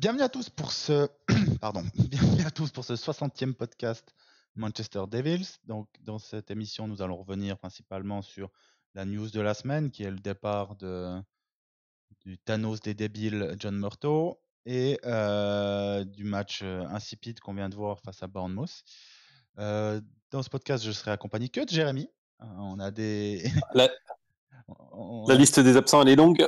Bienvenue à tous pour ce pardon, à tous pour ce 60e podcast Manchester Devils. Donc dans cette émission, nous allons revenir principalement sur la news de la semaine qui est le départ de du Thanos des débiles John Murto et euh, du match euh, insipide qu'on vient de voir face à Bournemouth. Euh, dans ce podcast, je serai accompagné que de Jérémy. on a des. La liste des absents, elle est longue.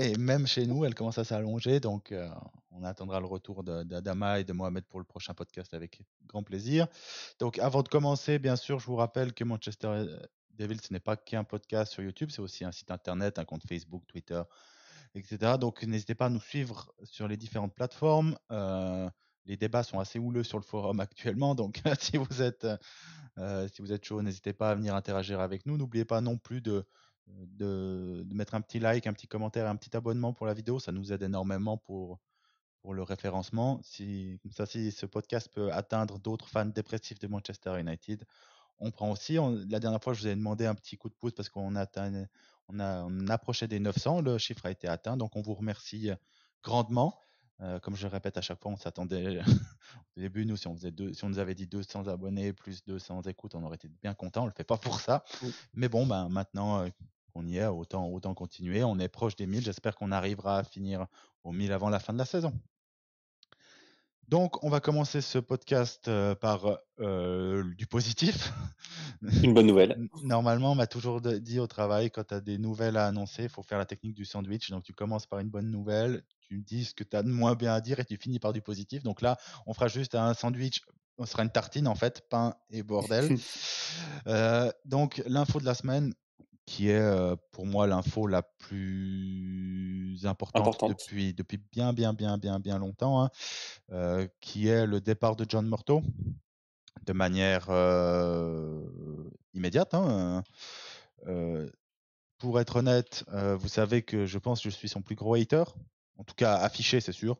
et même chez nous, elle commence à s'allonger. Donc, euh, on attendra le retour d'Adama et de Mohamed pour le prochain podcast avec grand plaisir. Donc, avant de commencer, bien sûr, je vous rappelle que Manchester euh, Devils ce n'est pas qu'un podcast sur YouTube, c'est aussi un site internet, un compte Facebook, Twitter, etc. Donc, n'hésitez pas à nous suivre sur les différentes plateformes. Euh, les débats sont assez houleux sur le forum actuellement, donc si vous êtes, si vous êtes chaud, n'hésitez pas à venir interagir avec nous. N'oubliez pas non plus de euh, de, mettre un petit like, un petit commentaire, un petit abonnement pour la vidéo. Ça nous aide énormément pour, pour le référencement. Si, comme ça, si ce podcast peut atteindre d'autres fans dépressifs de Manchester United, on prend aussi. la dernière fois, je vous ai demandé un petit coup de pouce parce qu'on atteint, on, a, on approchait des 900. Le chiffre a été atteint. Donc, on vous remercie euh, grandement. Euh, comme je le répète à chaque fois, on s'attendait au début, nous, si on, faisait deux, si on nous avait dit 200 abonnés plus 200 écoutes, on aurait été bien content. On le fait pas pour ça. Mais bon, ben, maintenant, on y est, autant, autant continuer. On est proche des 1000, j'espère qu'on arrivera à finir aux 1000 avant la fin de la saison. Donc, on va commencer ce podcast euh, par euh, du positif. Une bonne nouvelle. Normalement, on m'a toujours dit au travail, quand tu as des nouvelles à annoncer, il faut faire la technique du sandwich. Donc, tu commences par une bonne nouvelle, tu dis ce que tu as de moins bien à dire et tu finis par du positif. Donc là, on fera juste un sandwich, on sera une tartine en fait, pain et bordel. Euh, donc, l'info de la semaine, qui est pour moi l'info la plus importante, Depuis, depuis bien, bien, bien, bien, bien longtemps, hein, qui est le départ de John Morto de manière immédiate. Hein, pour être honnête, vous savez que je pense que je suis son plus gros hater, en tout cas affiché, c'est sûr.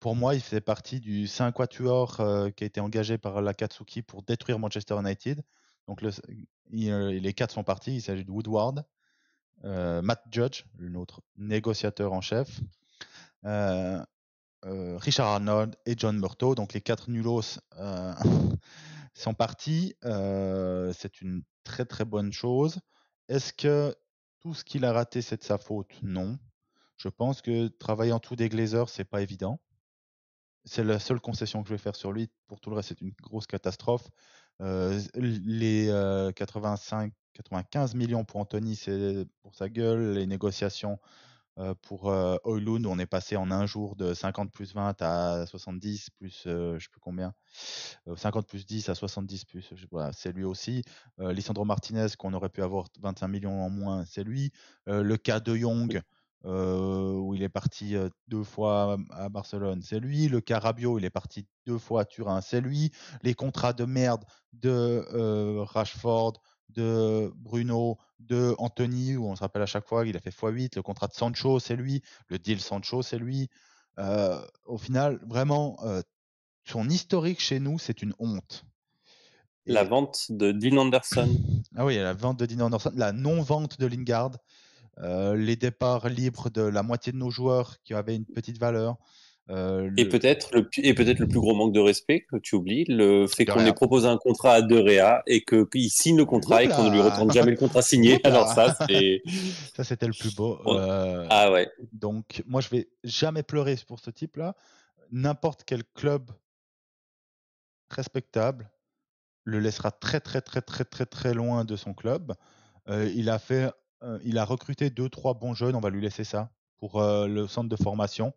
Pour moi, il fait partie du 5 quatuor qui a été engagé par la Katsuki pour détruire Manchester United. Donc le, euh, les quatre sont partis. Il s'agit de Woodward, euh, Matt Judge, notre négociateur en chef, euh, Richard Arnold et John Murtaugh. Donc les quatre nulos sont partis. C'est une très très bonne chose. Est-ce que tout ce qu'il a raté, c'est de sa faute Non. Je pense que travailler en tout des Glazers, c'est pas évident. C'est la seule concession que je vais faire sur lui. Pour tout le reste, c'est une grosse catastrophe. Euh, les 85, euh, 95 millions pour Anthony, c'est pour sa gueule. Les négociations euh, pour Oilund, on est passé en un jour de 50 plus 20 à 70 plus je sais plus combien, 50 plus 10 à 70 plus, c'est lui aussi. Lisandro Martinez qu'on aurait pu avoir 25 millions en moins, c'est lui. le cas de Young, euh, où il est parti euh, deux fois à Barcelone, c'est lui. Le Carabio, il est parti deux fois à Turin, c'est lui. Les contrats de merde de euh, Rashford, de Bruno, de Anthony, où on se rappelle à chaque fois qu'il a fait x8, le contrat de Sancho, c'est lui, le deal Sancho, c'est lui. au final, vraiment, son historique chez nous, c'est une honte. La vente de Dean Anderson. Ah oui, la vente de Dean Anderson, la non-vente de Lingard, euh, les départs libres de la moitié de nos joueurs qui avaient une petite valeur. Euh, et peut-être le, et peut-être le plus gros manque de respect que tu oublies, le fait qu'on ait proposé un contrat à De Réa et qu'il signe le contrat et qu'on ne lui retourne jamais le contrat signé. Alors ça, c'est... ça c'était le plus beau. Euh, ah ouais. Donc moi je vais jamais pleurer pour ce type-là. N'importe quel club respectable le laissera très très très très très très loin de son club. il a fait euh, il a recruté deux, trois bons jeunes, on va lui laisser ça, pour euh, le centre de formation.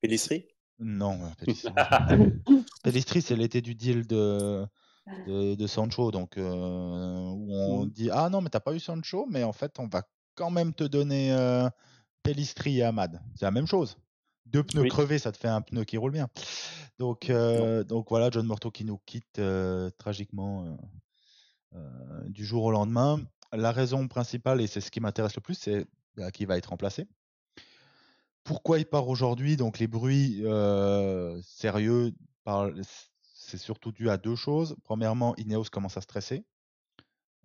Pellistri Non, euh, Pellistri, c'est l'été du deal de, ah. de, Sancho, donc on mm. dit Ah non, mais t'as pas eu Sancho, mais en fait, on va quand même te donner Pellistri et Ahmad. C'est la même chose. Deux pneus crevés, ça te fait un pneu qui roule bien. Donc, donc voilà, John Morto qui nous quitte tragiquement. du jour au lendemain la raison principale, et c'est ce qui m'intéresse le plus, c'est bah, qui va être remplacé. Pourquoi il part aujourd'hui Donc les bruits euh, sérieux, c'est surtout dû à deux choses. Premièrement, Ineos commence à stresser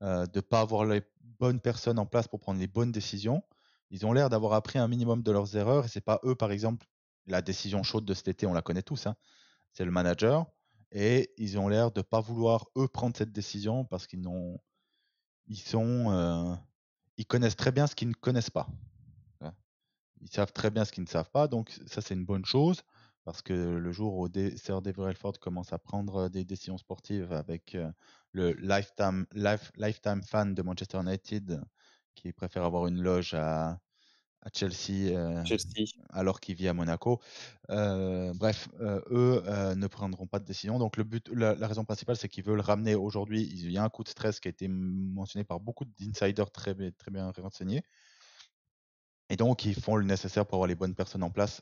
euh, de ne pas avoir les bonnes personnes en place pour prendre les bonnes décisions. Ils ont l'air d'avoir appris un minimum de leurs erreurs et c'est pas eux, par exemple, la décision chaude de cet été, on la connaît tous. Hein, c'est le manager et ils ont l'air de ne pas vouloir eux prendre cette décision parce qu'ils n'ont ils sont, euh, ils connaissent très bien ce qu'ils ne connaissent pas. Ils savent très bien ce qu'ils ne savent pas, donc ça c'est une bonne chose parce que le jour où Sir David Relford commence à prendre euh, des décisions sportives avec euh, le lifetime, lifetime fan de Manchester United qui préfère avoir une loge à à Chelsea, euh, Chelsea. alors qu'il vit à Monaco. Euh, bref, euh, eux ne prendront pas de décision. Donc le but, la, raison principale, c'est qu'ils veulent ramener aujourd'hui. Il y a un coup de stress qui a été mentionné par beaucoup d'insiders très, très bien renseignés. Et donc ils font le nécessaire pour avoir les bonnes personnes en place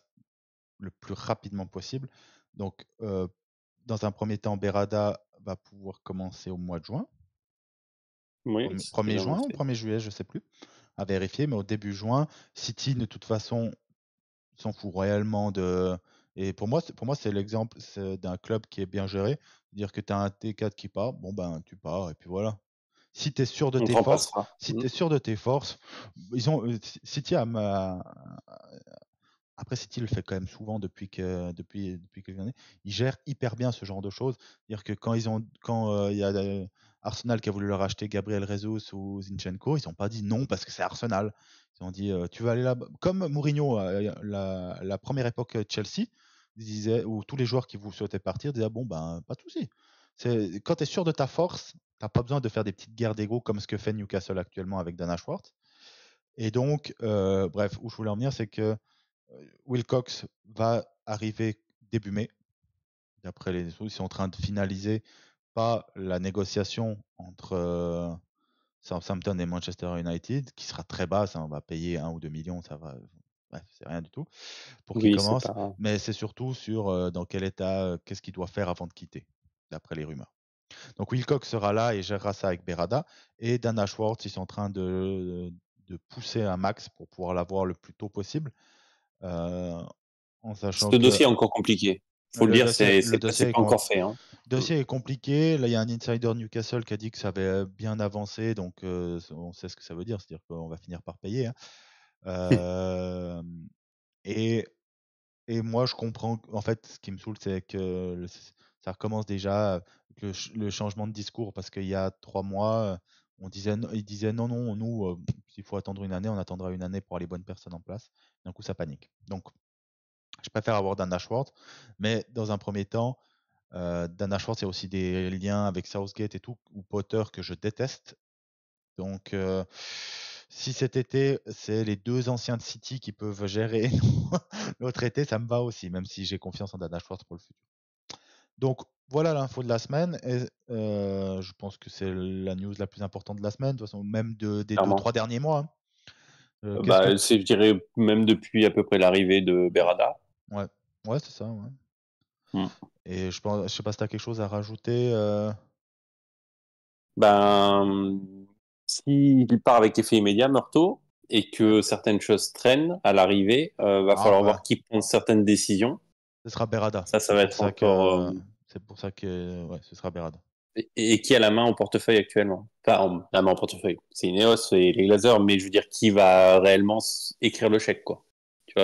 le plus rapidement possible. Donc dans un premier temps, Berada va pouvoir commencer au mois de juin. Oui, 1er juin ou 1er juillet, je ne sais plus à vérifier, mais au début juin, City, de toute façon, s'en fout réellement de. Et pour moi, pour moi c'est l'exemple d'un club qui est bien géré. Dire que tu as un T4 qui part, bon ben tu pars, et puis voilà. Si tu es sûr de tes forces, hein. si mmh. tu es sûr de tes forces, ils ont euh, City a, Après, City le fait quand même souvent depuis, que, depuis, depuis quelques années. Ils gèrent hyper bien ce genre de choses. dire que quand ils ont, quand euh, il y a euh, Arsenal qui a voulu leur acheter Gabriel Rezos ou Zinchenko, ils n'ont pas dit non parce que c'est Arsenal. Ils ont dit tu vas aller là. -bas. Comme Mourinho, euh, la, première époque Chelsea, disait, où tous les joueurs qui vous souhaitaient partir disaient ah bon, ben pas de souci. Quand tu es sûr de ta force, tu n'as pas besoin de faire des petites guerres d'ego comme ce que fait Newcastle actuellement avec Dana Schwartz. Et donc, bref, où je voulais en venir, c'est que Wilcox va arriver début mai. D'après les ils sont en train de finaliser pas la négociation entre euh, Southampton et Manchester United, qui sera très basse, hein, on va payer un ou deux millions, ça va, c'est rien du tout, pour qu'il commence. Mais c'est surtout sur euh, dans quel état, euh, qu'est-ce qu'il doit faire avant de quitter, d'après les rumeurs. Donc Wilcox sera là et gérera ça avec Berada. Et Dana Schwartz, ils sont en train de, de pousser un max pour pouvoir l'avoir le plus tôt possible. en sachant C'est un dossier encore compliqué faut le, dire, c'est pas encore fait. Hein. Le dossier est compliqué. Là, il y a un insider Newcastle qui a dit que ça avait euh, bien avancé, donc euh, on sait ce que ça veut dire, c'est-à-dire qu'on va finir par payer. Hein. Euh, et, et moi, je comprends. En fait, ce qui me saoule, c'est que ça recommence déjà le, changement de discours, parce qu'il y a trois mois, on disait, ils disaient non, non, nous, il s'il faut attendre une année, on attendra une année pour avoir les bonnes personnes en place. D'un coup, ça panique. Donc, je préfère avoir Dana Schwartz, mais dans un premier temps, euh, Dana Schwartz, aussi des liens avec Southgate et tout, ou Potter que je déteste. Donc, euh, si cet été, c'est les deux anciens de City qui peuvent gérer notre été, ça me va aussi, même si j'ai confiance en Dana Schwartz pour le futur. Donc, voilà l'info de la semaine. Et, euh, je pense que c'est la news la plus importante de la semaine, de toute façon, même des trois derniers mois. Hein. Euh, bah, c'est, Je dirais même depuis à peu près l'arrivée de Berada. Ouais, ouais c'est ça. Ouais. Mmh. Et je pense, je sais pas si tu as quelque chose à rajouter. Euh ben, s'il part avec effet immédiat, Meurtho, et que certaines choses traînent à l'arrivée, euh, va ah falloir voir qui prend certaines décisions. Ce sera Berada. Ça, ça va être encore. Euh, c'est pour ça que ouais, ce sera Berada. Et, qui a la main au portefeuille actuellement Enfin, la main au portefeuille. C'est Ineos et les Glazers, mais je veux dire, qui va réellement écrire le chèque, quoi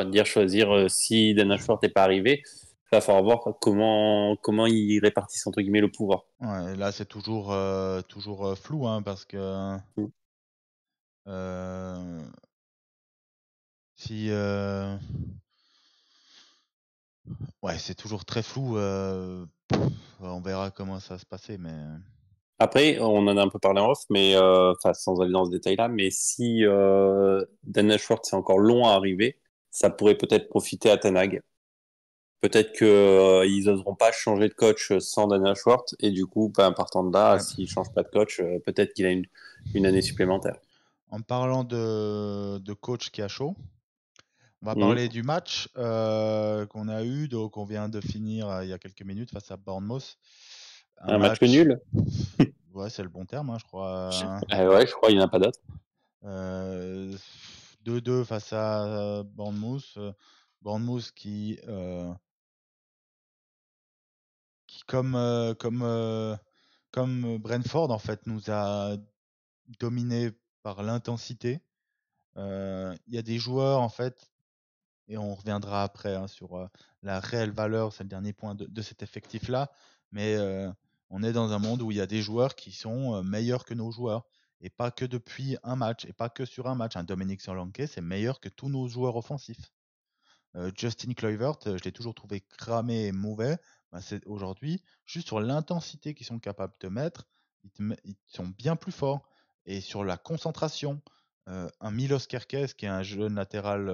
dire choisir euh, si Dana Ashworth n'est pas arrivé. Il va falloir voir comment, comment il répartissent entre guillemets le pouvoir. là, c'est toujours, euh, toujours euh, flou hein, parce que. Mm. si. Ouais, c'est toujours très flou. on verra comment ça va se passer, mais. Après, on en a un peu parlé en off, mais sans aller dans ce détail-là, mais si Dan Schwartz est encore long à arriver, ça pourrait peut-être profiter à Tanag. Peut-être qu'ils euh, n'oseront pas changer de coach euh, sans Daniel Schwartz, et du coup, pas bah, partant de là, s'il ne change pas de coach, euh, peut-être qu'il a une, une, année supplémentaire. En parlant de, de, coach qui a chaud, on va mhm. parler du match qu'on a eu, donc on vient de finir il y a quelques minutes face à Bournemouth. Un, match... nul Ouais, c'est le bon terme, hein, je crois. Hein. Ah ouais, je crois, il n'y en a pas d'autre. 2-2 face à Bournemouth. Bournemouth qui, qui comme, comme, comme Brentford, en fait, nous a dominé par l'intensité. Il y a des joueurs, en fait, et on reviendra après hein, sur la réelle valeur, c'est le dernier point de cet effectif-là, mais on est dans un monde où il y a des joueurs qui sont meilleurs que nos joueurs et pas que depuis un match, et pas que sur un match. Un hein. Dominique Solanke, c'est meilleur que tous nos joueurs offensifs. Euh, Justin Kluivert, euh, je l'ai toujours trouvé cramé et mauvais. Bah, c'est aujourd'hui, juste sur l'intensité qu'ils sont capables de mettre, ils, sont bien plus forts. Et sur la concentration, euh, un Milos Kerkes, qui est un jeune latéral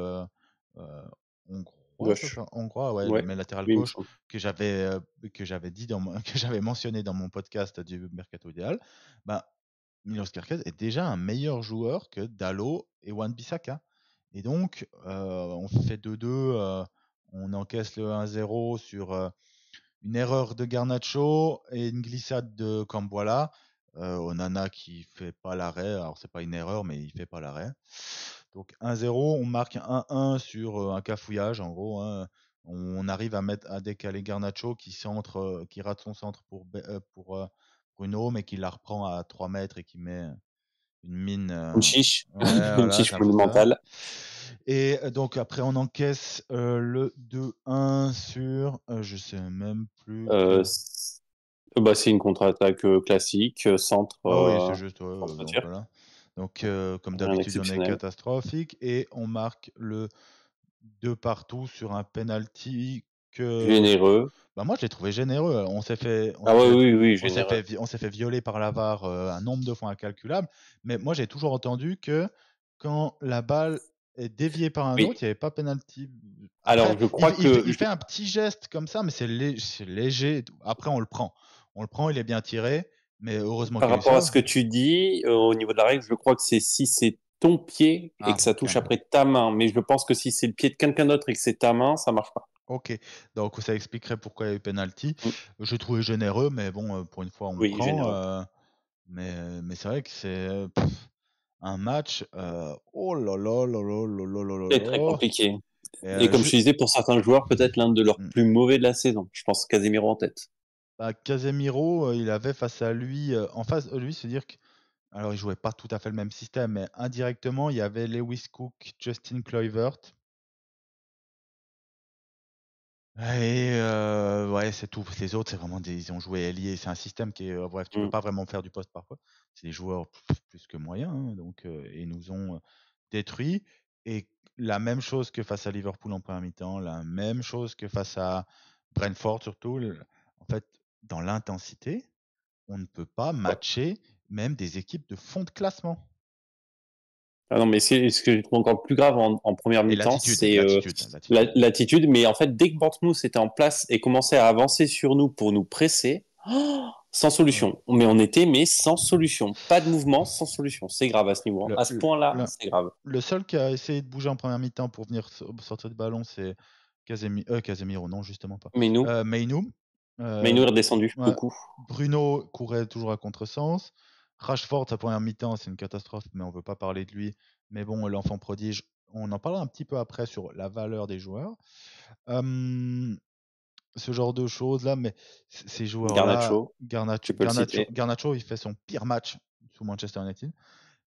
hongrois, mais latéral gauche, que j'avais que j'avais dit dans que j'avais mentionné dans mon podcast du mercato idéal, bah, Milos Kerkez est déjà un meilleur joueur que Dalo et Wan Bissaka. Et donc, euh, on fait 2-2, euh, on encaisse le 1-0 sur euh, une erreur de Garnacho et une glissade de Camboala. Euh, Onana qui fait pas l'arrêt. Alors c'est pas une erreur, mais il fait pas l'arrêt. Donc 1-0, on marque 1-1 sur un cafouillage en gros. Hein. On arrive à mettre à décaler Garnacho qui centre, qui rate son centre pour pour Bruno, mais qui la reprend à 3 mètres et qui met une mine. Euh, une chiche, une chiche monumentale. Et euh, donc après, on encaisse euh, le 2-1 sur, je sais même plus. Bah, c'est une contre-attaque classique, centre. Ah oui, c'est juste. donc, donc comme d'habitude, on est catastrophique et on marque le 2 partout sur un penalty Généreux. Bah moi, je l'ai trouvé généreux. On s'est fait, ah oui, oui, on s'est fait, violer par l'avare euh, un nombre de fois incalculable. Mais moi, j'ai toujours entendu que quand la balle est déviée par un autre, il n'y avait pas pénalty Alors, je crois il, que il, fait un petit geste comme ça, mais c'est léger, Après, on le prend. On le prend. Il est bien tiré. Mais heureusement. Par rapport à ce hein. que tu dis, euh, au niveau de la règle, je crois que c'est si c'est ton pied et ah, que ça touche après ta main. Mais je pense que si c'est le pied de quelqu'un d'autre et que c'est ta main, ça marche pas. Ok, donc ça expliquerait pourquoi il y a eu penalty. Oui. Mm. Je trouvais généreux, mais bon, euh, pour une fois, on oui, prend. Euh, mais euh, mais c'est vrai que c'est un match. oh là là là là là là C'est très compliqué. Et, comme je... disais, pour certains joueurs, peut-être l'un de leurs mm. plus mauvais de la saison. Je pense Casemiro en tête. Bah, Casemiro, il avait face à lui, en face lui, cest dire que alors, ils jouaient pas tout à fait le même système, mais indirectement, il y avait Lewis Cook, Justin Kluivert. Et ouais, c'est tout. Les autres, c'est vraiment des, ils ont joué alliés C'est un système qui est, bref, tu ne peux mmh. pas vraiment faire du poste parfois. C'est des joueurs plus que moyens, hein, donc et nous ont détruits. Et la même chose que face à Liverpool en première mi-temps, la même chose que face à Brentford surtout. En fait, dans l'intensité, on ne peut pas matcher même des équipes de fond de classement. Ah non, mais c'est ce que je trouve encore plus grave en, première mi-temps, c'est euh, hein, l'attitude. mais en fait, dès que Bournemouth était en place et commençait à avancer sur nous pour nous presser, sans solution. Mais on était, mais sans solution. Pas de mouvement, sans solution. C'est grave à ce niveau. Hein. à ce point-là, c'est grave. Le seul qui a essayé de bouger en première mi-temps pour venir sortir de ballon, c'est Casemiro. Euh, non, justement pas. Meinou. Euh, euh est redescendu beaucoup. Bruno courait toujours à contresens. Rashford, sa première mi-temps, c'est une catastrophe, mais on ne veut pas parler de lui. Mais bon, l'enfant prodige, on en parlera un petit peu après sur la valeur des joueurs. ce genre de choses là, mais ces joueurs. Garnacho. Garnacho, Garnacho, Garnacho, il fait son pire match sous Manchester United.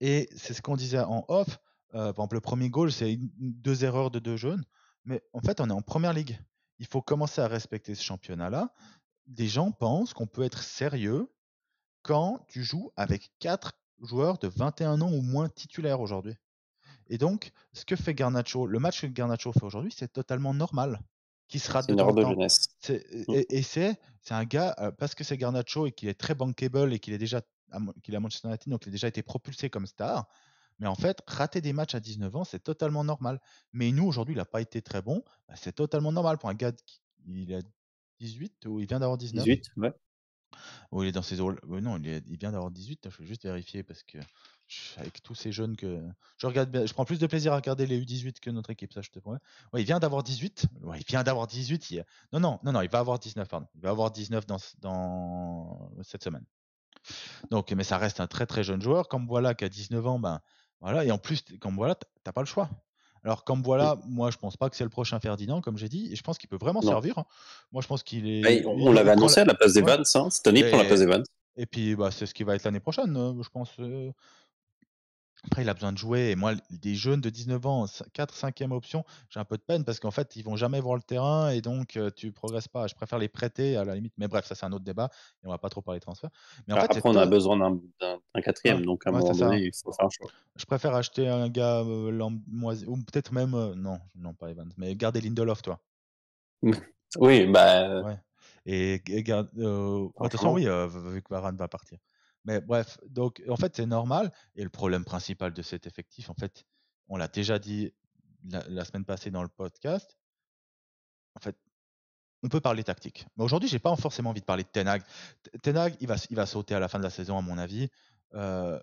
Et c'est ce qu'on disait en off. Euh, par exemple, le premier goal, c'est deux erreurs de deux jeunes. Mais en fait, on est en première ligue. Il faut commencer à respecter ce championnat-là. Des gens pensent qu'on peut être sérieux quand tu joues avec 4 joueurs de 21 ans ou moins titulaires aujourd'hui. Et donc, ce que fait Garnacho, le match que Garnacho fait aujourd'hui, c'est totalement normal. Qui sera de, de jeunesse. Mmh. Et, c'est, c'est un gars, euh, parce que c'est Garnacho et qu'il est très bankable et qu'il est déjà qu'il est à Manchester United, donc il a déjà été propulsé comme star. Mais en fait, rater des matchs à 19 ans, c'est totalement normal. Mais nous, aujourd'hui, il n'a pas été très bon. Bah, c'est totalement normal pour un gars qui il a 18 ou il vient d'avoir 19. 18, ouais. Oh, il est dans ses non, il, est... il vient d'avoir 18. Je vais juste vérifier parce que avec tous ces jeunes que je regarde, je prends plus de plaisir à regarder les U18 que notre équipe, ça je te promets. il vient d'avoir 18. Ouais, il vient d'avoir 18. Il... Non, non, non, non, il va avoir 19. ans il va avoir 19 dans, dans cette semaine. Donc, mais ça reste un très très jeune joueur. Comme voilà qu'à 19 ans, ben voilà, et en plus, comme voilà, t'as pas le choix. Alors, comme voilà, moi, je pense pas que c'est le prochain Ferdinand, comme j'ai dit, et je pense qu'il peut vraiment servir. Hein. Moi, je pense qu'il est. on, l'avait annoncé à la place des ouais. hein, pour la place d'Evans. Et puis, bah, c'est ce qui va être l'année prochaine, euh, je pense. Euh, après, il a besoin de jouer. Et moi, des jeunes de 19 ans, 4, 5e option, j'ai un peu de peine parce qu'en fait, ils vont jamais voir le terrain et donc tu progresses pas. Je préfère les prêter à la limite. Mais bref, ça, c'est un autre débat et on va pas trop parler transfert. Mais bah, après, on a besoin d'un quatrième. Hein? Donc, à un il faut faire un choix. Je préfère acheter un gars ou peut-être même. non, non, pas Evans, mais garder Lindelof, toi. oui, bah. Et, garde. de toute façon, oui, vu que Varane va partir. Mais bref, donc en fait, c'est normal. Et le problème principal de cet effectif, en fait, on l'a déjà dit la, semaine passée dans le podcast. En fait, on peut parler tactique. Mais aujourd'hui, j'ai pas forcément envie de parler de Tenag. Tenag, il va, il va sauter à la fin de la saison, à mon avis. Euh,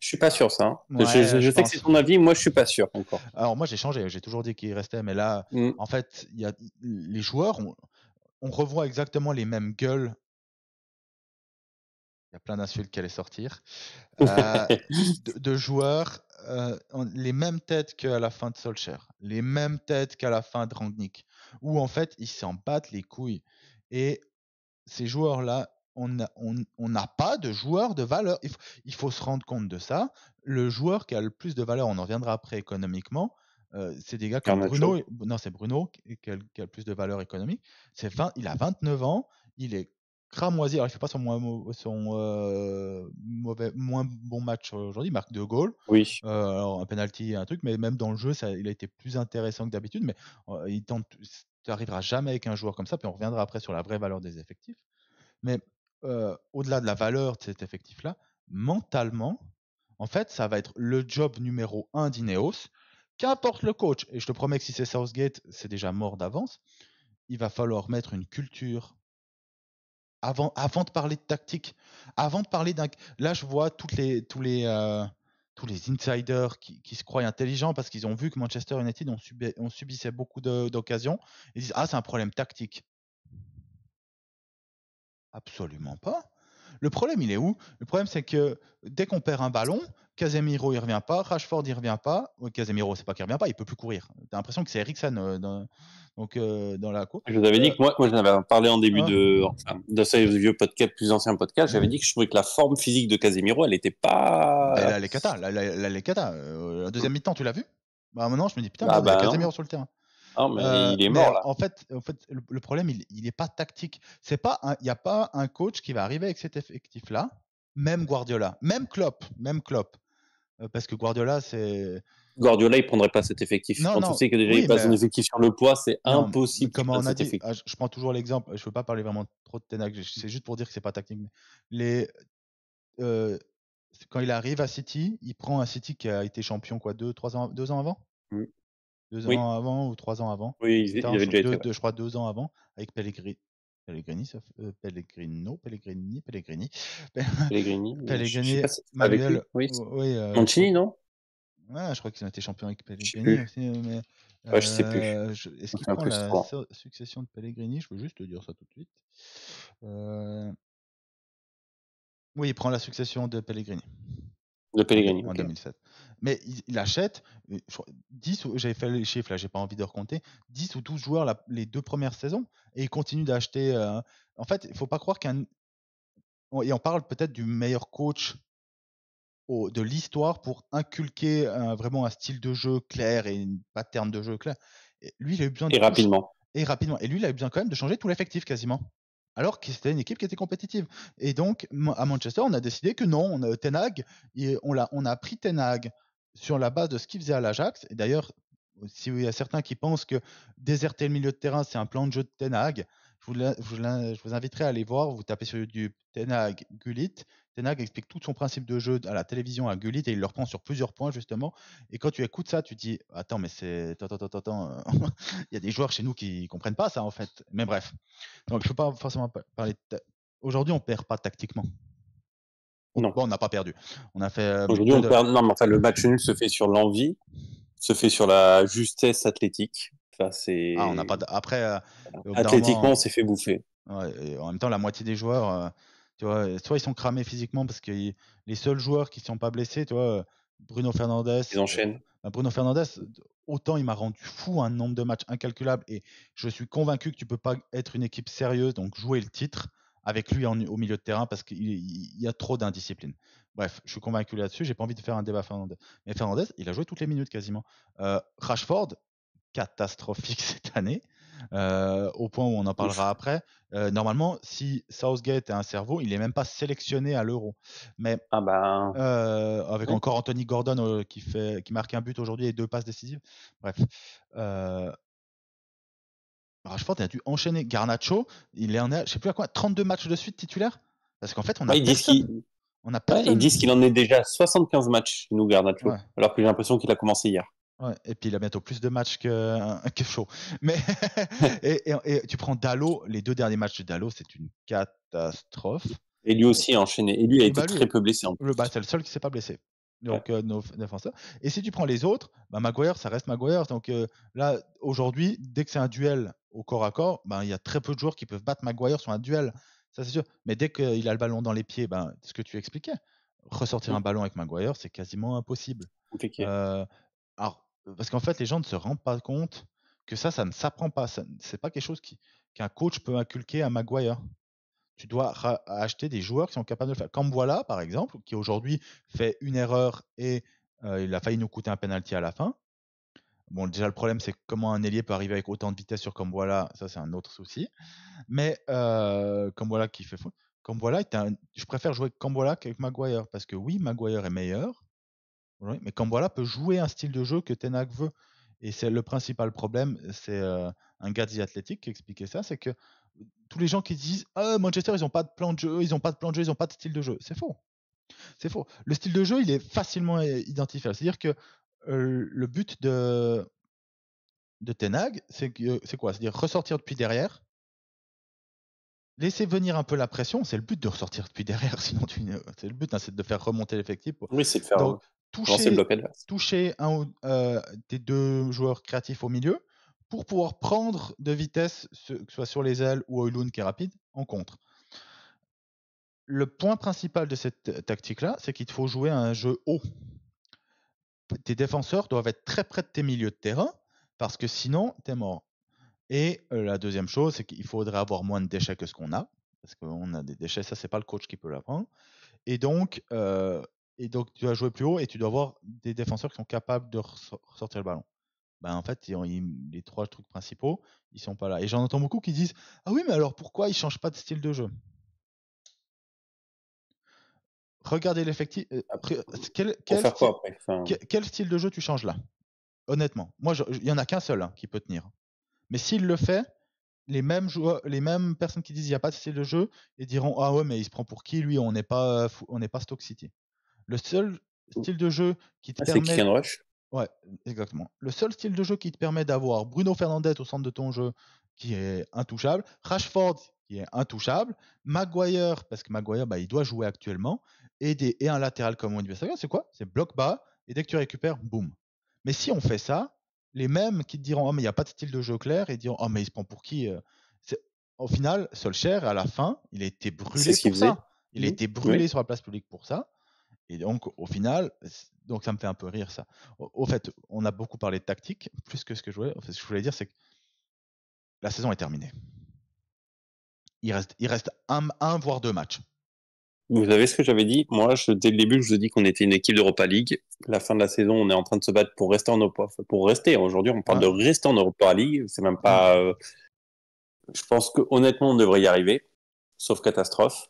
je suis pas sûr ça. Hein. je, sais que c'est son avis, moi je suis pas sûr encore. Alors moi j'ai changé, j'ai toujours dit qu'il restait, mais là, mm. en fait, y a, les joueurs, on, revoit exactement les mêmes gueules il y a plein d'insultes qui allaient sortir. Euh, de, joueurs, euh, les mêmes têtes qu'à la fin de Solskjaer, les mêmes têtes qu'à la fin de Rangnick, où en fait, ils s'en battent les couilles. Et ces joueurs-là, on n'a pas de joueurs de valeur. Il faut, se rendre compte de ça. Le joueur qui a le plus de valeur, on en reviendra après économiquement, euh, c'est des gars comme Bruno. Non, c'est Bruno qui a, le plus de valeur économique. il a 29 ans, il est cramoisi. Alors, ne fait pas son, moins, son euh, mauvais, moins bon match euh, aujourd'hui. Marque deux goals. Oui. Euh, alors, un penalty, un truc. Mais même dans le jeu, ça, il a été plus intéressant que d'habitude. Mais il tente. Tu n'arriveras jamais avec un joueur comme ça. Puis on reviendra après sur la vraie valeur des effectifs. Mais au-delà de la valeur de cet effectif-là, mentalement, en fait, ça va être le job numéro un d'Ineos. Qu'importe le coach, et je te promets que si c'est Southgate, c'est déjà mort d'avance, il va falloir mettre une culture avant, avant de parler de tactique, avant de parler d'un. Là, je vois toutes les, tous les. Euh, tous les insiders qui, qui, se croient intelligents parce qu'ils ont vu que Manchester United ont subi, on subissait beaucoup d'occasions. Ils disent ah c'est un problème tactique. Absolument pas. Le problème, il est où Le problème, c'est que dès qu'on perd un ballon, Casemiro, il revient pas. Rashford, il revient pas. Casemiro, c'est pas qu'il revient pas, il peut plus courir. as l'impression que c'est Eriksen euh, dans, donc, euh, dans la cour. Je vous avais dit que moi, moi j'en avais parlé en début ah. de, de ce vieux podcast, plus ancien podcast. J'avais mm. dit que je trouvais que la forme physique de Casemiro, elle était pas. Bah, elle, est cata. La, la, cata. la deuxième mi-temps, tu l'as vu bah, Maintenant, je me dis, putain, bah, bah, Casemiro sur le terrain. Ah, mais euh, il est mort là. En fait, en fait le, problème, il n'est pas tactique. C'est pas, il n'y a pas un coach qui va arriver avec cet effectif-là, même Guardiola, même Klopp, même Klopp, euh, parce que Guardiola, c'est. Guardiola, il prendrait pas cet effectif. Non, Quand non, on sait que déjà il passe un effectif sur le poids, c'est impossible. Comment on a cet dit, ah, je, prends toujours l'exemple. Je veux pas parler vraiment trop de Tenac. C'est juste pour dire que c'est pas tactique. Les euh, quand il arrive à City, il prend un City qui a été champion quoi deux, trois ans, deux ans avant. Mm deux ans avant ou trois ans avant. Oui, il, il avait je crois deux ans avant avec Pellegrini. Pellegrini, euh, Pellegrino, Pellegrini, Pellegrini. Pellegrini, Pellegrini Manuel. oui, euh, non ouais, Je crois qu'ils ont été champions avec Pellegrini aussi. Euh, mais, je sais plus. Est-ce qu'il prend la succession de Pellegrini Je veux juste te dire ça tout de suite. Oui, il prend la succession de Pellegrini. De Pellegrini. En 2007. Mais il, achète, 10, j'avais fait les chiffres là, j'ai pas envie de recompter, 10 ou 12 joueurs les deux premières saisons et il continue d'acheter. Euh, en fait, il faut pas croire qu'un. Et on parle peut-être du meilleur coach au, de l'histoire pour inculquer vraiment un style de jeu clair et une pattern de jeu clair. lui, il a eu besoin Et rapidement. Et rapidement. Et lui, il a eu besoin quand même de changer tout l'effectif quasiment alors que c'était une équipe qui était compétitive. Et donc, à Manchester, on a décidé que non, on a on, a, on a pris Ten sur la base de ce qu'il faisait à l'Ajax. Et d'ailleurs, s'il y a certains qui pensent que déserter le milieu de terrain, c'est un plan de jeu de Ten Hag, je vous, inviterai à aller voir, vous tapez sur YouTube Tenag Gulit. Tenag explique tout son principe de jeu à la télévision à Gulit et il le reprend sur plusieurs points justement. Et quand tu écoutes ça, tu dis Attends, mais c'est. Attends, attends, attends, euh, il y a des joueurs chez nous qui comprennent pas ça en fait. Mais bref. Donc je ne peux pas forcément parler. Aujourd'hui, on perd pas tactiquement. Non. on n'a pas perdu. On a fait. Euh, aujourd'hui, on perd. Non, mais enfin, le match nul se fait sur l'envie, se fait sur la justesse athlétique. Ah, on n'a pas Après, euh, athlétiquement, on s'est fait bouffer. Ouais, en même temps, la moitié des joueurs, euh, tu vois, soit ils sont cramés physiquement parce que les seuls joueurs qui ne sont pas blessés, tu Bruno Fernandez. Ils enchaînent. Euh, ben, Bruno Fernandez, autant il m'a rendu fou un nombre de matchs incalculable et je suis convaincu que tu peux pas être une équipe sérieuse, donc jouer le titre avec lui au milieu de terrain parce qu'il y a trop d'indiscipline. Bref, je suis convaincu là-dessus. J'ai pas envie de faire un débat Fernandez. Mais Fernandez, il a joué toutes les minutes quasiment. Rashford, catastrophique cette année, euh, au point où on en parlera après. Euh, normalement, si Southgate a un cerveau, il n'est même pas sélectionné à l'Euro. Mais ah bah, hein. euh, avec encore Anthony Gordon qui, fait, qui marque un but aujourd'hui et deux passes décisives. Bref. Rashford a dû enchaîner. Garnacho, il est en a, je sais plus à quoi, 32 matchs de suite titulaire Parce qu'en fait, on a. Bah, on a ils disent qu'il en est déjà 75 matchs, nous, Garnacho, alors que j'ai l'impression qu'il a commencé hier et puis il a bientôt plus de matchs que, que Mais et, tu prends Dalo, les deux derniers matchs de Dalo, c'est une catastrophe. Et lui aussi enchaîné. Et lui a été bah, très peu blessé. Bah, c'est le seul qui s'est pas blessé. Donc euh, nos défenseurs. Et si tu prends les autres, bah, Maguire, ça reste Maguire. Donc euh, là, aujourd'hui, dès que c'est un duel au corps à corps, bah, il y a très peu de joueurs qui peuvent battre Maguire sur un duel. Ça c'est sûr. Mais dès qu'il a le ballon dans les pieds, ben, ce que tu expliquais, ressortir mm. un ballon avec Maguire, c'est quasiment impossible. Euh, alors, parce qu'en fait, les gens ne se rendent pas compte que ça, ça ne s'apprend pas. Ce n'est pas quelque chose qu'un coach peut inculquer à Maguire. Tu dois acheter des joueurs qui sont capables de le faire. Comme voilà, par exemple, qui aujourd'hui fait une erreur et euh, il a failli nous coûter un penalty à la fin. Bon, déjà, le problème, c'est comment un ailier peut arriver avec autant de vitesse sur voilà ça, c'est un autre souci. Mais euh, voilà qui fait fou. voilà je préfère jouer voilà qu'avec Maguire, parce que oui, Maguire est meilleur, mais mais voilà peut jouer un style de jeu que Tenag veut. Et c'est le principal problème. C'est euh, un gars athlétique qui expliquait ça c'est que euh, tous les gens qui disent ah, Manchester, ils n'ont pas de plan de jeu, ils n'ont pas de plan de jeu, ils n'ont pas de style de jeu. C'est faux. C'est faux. Le style de jeu, il est facilement euh, identifiable. C'est-à-dire que le but de, de Tenag, c'est quoi C'est-à-dire ressortir depuis derrière, laisser venir un peu la pression. C'est le but de ressortir depuis derrière, sinon tu. C'est le but, hein, c'est de faire remonter l'effectif. Oui, c'est de faire. Donc, toucher, toucher un, euh, deux joueurs créatifs au milieu pour pouvoir prendre de vitesse, que ce soit sur les ailes ou Oilun qui est rapide, en contre. Le point principal de cette euh, tactique-là, c'est qu'il faut jouer un jeu haut. Tes défenseurs doivent être très près de tes milieux de terrain, parce que sinon, t'es mort. Et euh, la deuxième chose, c'est qu'il faudrait avoir moins de déchets que ce qu'on a, parce qu'on a des déchets, ça, c'est pas le coach qui peut l'apprendre. Et donc, euh, et donc, tu dois jouer plus haut et tu dois avoir des défenseurs qui sont capables de ressortir le ballon. Ben, en fait, les trois trucs principaux, ils sont pas là. Et j'en entends beaucoup qui disent Ah oui, mais alors pourquoi ils changent pas de style de jeu Regardez l'effectif. Euh, euh, quel, style, de jeu tu changes là Honnêtement, moi, il y en a qu'un seul hein, qui peut tenir. Mais s'il le fait, les mêmes les mêmes personnes qui disent il n'y a pas de style de jeu, et diront ah ouais mais il se prend pour qui lui On n'est pas euh, on n'est pas Stock City. Le seul style de jeu qui te ah, permet. Ouais, exactement. Le seul style de jeu qui te permet d'avoir Bruno Fernandez au centre de ton jeu, qui est intouchable, Rashford, qui est intouchable, Maguire, parce que Maguire, bah, il doit jouer actuellement, et, des, et un latéral comme on C'est quoi C'est bloc bas, et dès que tu récupères, boum. Mais si on fait ça, les mêmes qui te diront Oh, mais il n'y a pas de style de jeu clair, et diront Oh, mais il se prend pour qui euh?» Au final, Solcher, à la fin, il a été brûlé pour ça. Il a mmh. été brûlé sur la place publique pour ça. Et donc, au final, donc ça me fait un peu rire ça. Au, fait, on a beaucoup parlé de tactique, plus que ce que je voulais. En fait, ce que je voulais dire, c'est que la saison est terminée. Il reste, il reste un, un voire deux matchs. Vous savez ce que j'avais dit Moi, dès le début, je vous ai dit qu'on était une équipe d'Europa League. La fin de la saison, on est en train de se battre pour rester en Europa. Pour rester. Aujourd'hui, on parle ah. de rester en Europa League. C'est même pas. Ah. Euh, je pense que honnêtement, on devrait y arriver, sauf catastrophe.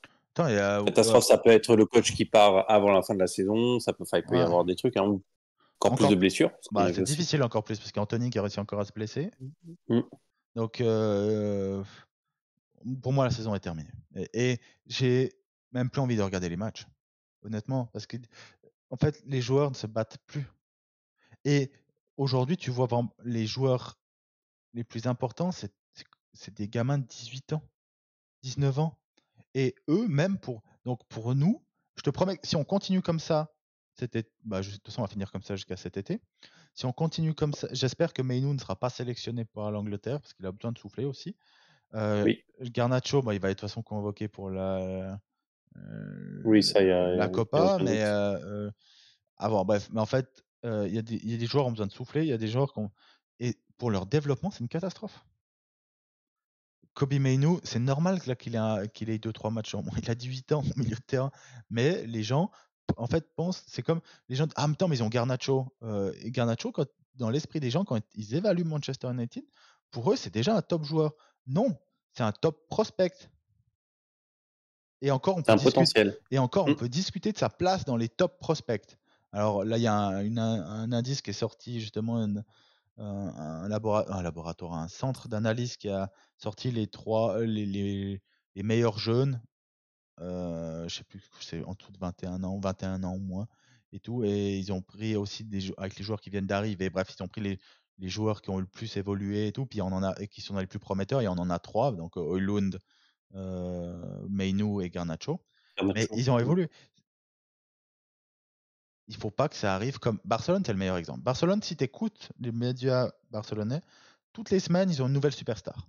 Catastrophe, ça peut être le coach qui part avant la fin de la saison, ça peut, il peut y avoir des trucs, hein. encore, plus de blessures. Bah, c'est difficile encore plus, parce qu'Anthony qui a réussi encore à se blesser. Mm. Donc, euh, pour moi, la saison est terminée. Et, j'ai même plus envie de regarder les matchs, honnêtement, parce que en fait, les joueurs ne se battent plus. Et aujourd'hui, tu vois les joueurs les plus importants, c'est des gamins de 18 ans, 19 ans. Et eux, même pour, donc pour nous, je te promets, si on continue comme ça, c'était, bah, de toute façon, on va finir comme ça jusqu'à cet été. Si on continue comme ça, j'espère que Maynou ne sera pas sélectionné par l'Angleterre parce qu'il a besoin de souffler aussi. Euh, Garnacho, bah, il va être de toute façon convoqué pour la, euh, oui, ça la Copa, mais euh, euh bref, mais en fait, euh, il y, y, a des joueurs qui ont besoin de souffler, il y a des joueurs qui ont... et pour leur développement, c'est une catastrophe. Kobe Maynou, c'est normal qu'il ait, qu'il ait 2-3 matchs en moins. Il a 18 ans au milieu de terrain. Mais les gens, en fait, pensent, c'est comme les gens, ah, mais même mais ils ont Garnacho. Euh, et Garnacho, quand, dans l'esprit des gens, quand ils évaluent Manchester United, pour eux, c'est déjà un top joueur. Non, c'est un top prospect. Et encore, on peut, un discuter, potentiel. Et encore, on mm. peut discuter de sa place dans les top prospects. Alors là, il y a un, indice qui est sorti justement un, un laboratoire, un centre d'analyse qui a sorti les trois, euh, les, les, les meilleurs jeunes, euh, je sais plus, c'est en tout 21 ans, 21 ans au moins, et tout. Et ils ont pris aussi des avec les joueurs qui viennent d'arriver. Bref, ils ont pris les, les, joueurs qui ont le plus évolué et tout. Puis on en a qui sont les plus prometteurs. Et on en a trois, donc euh, Oilund, euh, Meinu et Garnacho. Mais ils ont évolué il faut pas que ça arrive comme Barcelone, c'est le meilleur exemple. Barcelone, si tu écoutes les médias barcelonais, toutes les semaines, ils ont une nouvelle superstar.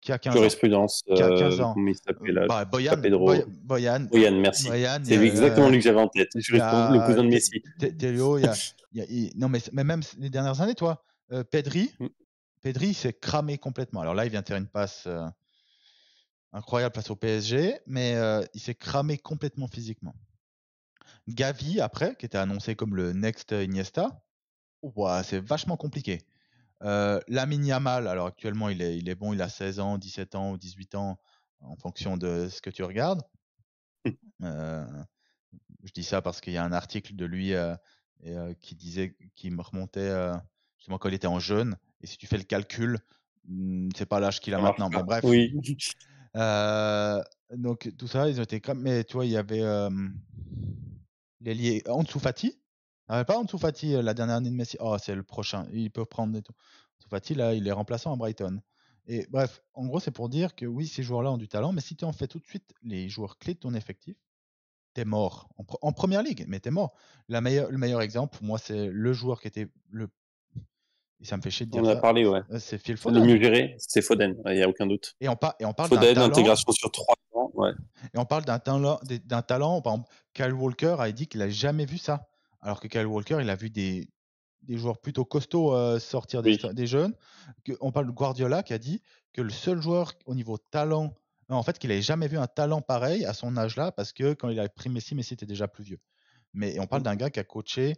Qui a 15 Jurisprudence, ans. Qui a 15 euh, ans. Euh, bah, Boyan, Boyan, merci. c'est exactement lui que j'avais en tête. le cousin de Messi. non, mais, même les dernières années, toi, euh, Pedri, mm. Pedri s'est cramé complètement. Alors là, il vient de faire une passe incroyable face au PSG, mais il s'est cramé complètement physiquement. Gavi, après, qui était annoncé comme le next Iniesta, c'est vachement compliqué. Euh, Lamine Yamal, alors actuellement, il est, bon, il a 16 ans, 17 ans ou 18 ans, en fonction de ce que tu regardes. Mmh. Euh, je dis ça parce qu'il y a un article de lui euh, euh, qui disait, qui me remontait, justement, quand il était en jeune. Et si tu fais le calcul, mmh, c'est pas l'âge qu'il a maintenant. bref. Oui. donc, tout ça, ils ont été comme. Mais tu vois, il y avait l'ailier dessous Fati. Ah, pas dessous la dernière année de Messi. Oh, c'est le prochain. il peut prendre et tout. là, il est remplaçant à Brighton. Et bref, en gros, c'est pour dire que oui, ces joueurs-là ont du talent, mais si tu en fais tout de suite les joueurs clés de ton effectif, t'es mort. En, première ligue, mais t'es mort. La meilleure, le meilleur exemple, pour moi, c'est le joueur qui était le. Et ça me fait chier de dire. On en a parlé, ouais. C'est Phil Foden. Le mieux géré, c'est Foden, il n'y a aucun doute. Et on, et parle Foden, intégration sur trois ans. Et on parle d'un talent, d'un talent. Par exemple, Kyle Walker a dit qu'il a jamais vu ça, alors que Kyle Walker, il a vu des, des joueurs plutôt costauds euh, sortir des, jeunes. on parle de Guardiola qui a dit que le seul joueur au niveau talent, en fait, qu'il n'avait jamais vu un talent pareil à son âge-là, parce que quand il a pris Messi, Messi était déjà plus vieux. Mais on parle mmh. d'un gars qui a coaché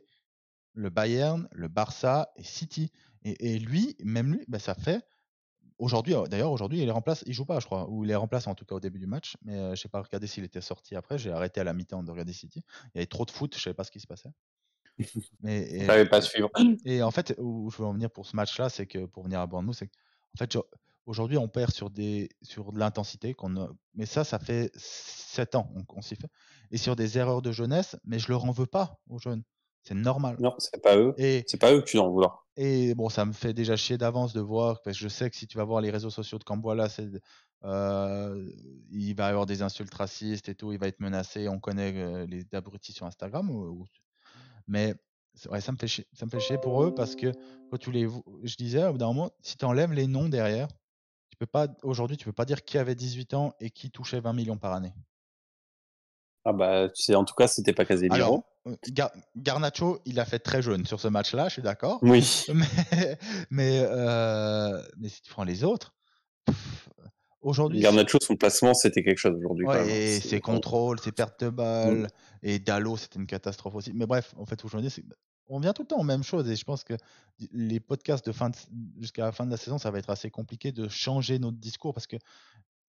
le Bayern, le Barça et City. Et, lui, même lui, bah, ça fait Aujourd'hui, euh, d'ailleurs, aujourd'hui, il les remplace, il joue pas, je crois, ou il les remplace en tout cas au début du match, mais euh, je sais pas regardé s'il était sorti après, j'ai arrêté à la mi-temps de regarder City. Il y avait trop de foot, je savais pas ce qui se passait. Mais, ne savais pas suivre. Et en fait, où je veux en venir pour ce match-là, c'est que pour venir à Bournemouth, c'est en fait, aujourd'hui, on perd sur des sur de l'intensité qu'on mais ça, ça fait 7 ans qu'on s'y fait, et sur des erreurs de jeunesse, mais je leur en veux pas aux jeunes. C'est normal. Non, c'est pas eux. Et c'est pas eux que tu en vouloir. Et bon, ça me fait déjà chier d'avance de voir, parce que je sais que si tu vas voir les réseaux sociaux de là c'est, euh, il va y avoir des insultes racistes et tout, il va être menacé. On connaît euh, les abrutis sur Instagram. Ou, Mais ça, me fait chier, ça me fait chier pour eux parce que quand tu les, je disais, au bout d'un moment, si tu enlèves les noms derrière, tu peux pas, aujourd'hui, tu peux pas dire qui avait 18 ans et qui touchait 20 millions par année. Ah bah, tu sais, en tout cas, c'était pas quasi. Garnacho, il a fait très jeune sur ce match-là, je suis d'accord. Oui. Mais, euh, mais, si tu prends les autres, aujourd'hui. Garnacho, son placement, c'était quelque chose aujourd'hui. Ouais, hein. et ses contrôles, ses pertes de balles, mm. et Dallo, c'était une catastrophe aussi. Mais bref, en fait, aujourd'hui, on vient tout le temps aux mêmes choses. Et je pense que les podcasts de fin jusqu'à la fin de la saison, ça va être assez compliqué de changer notre discours parce que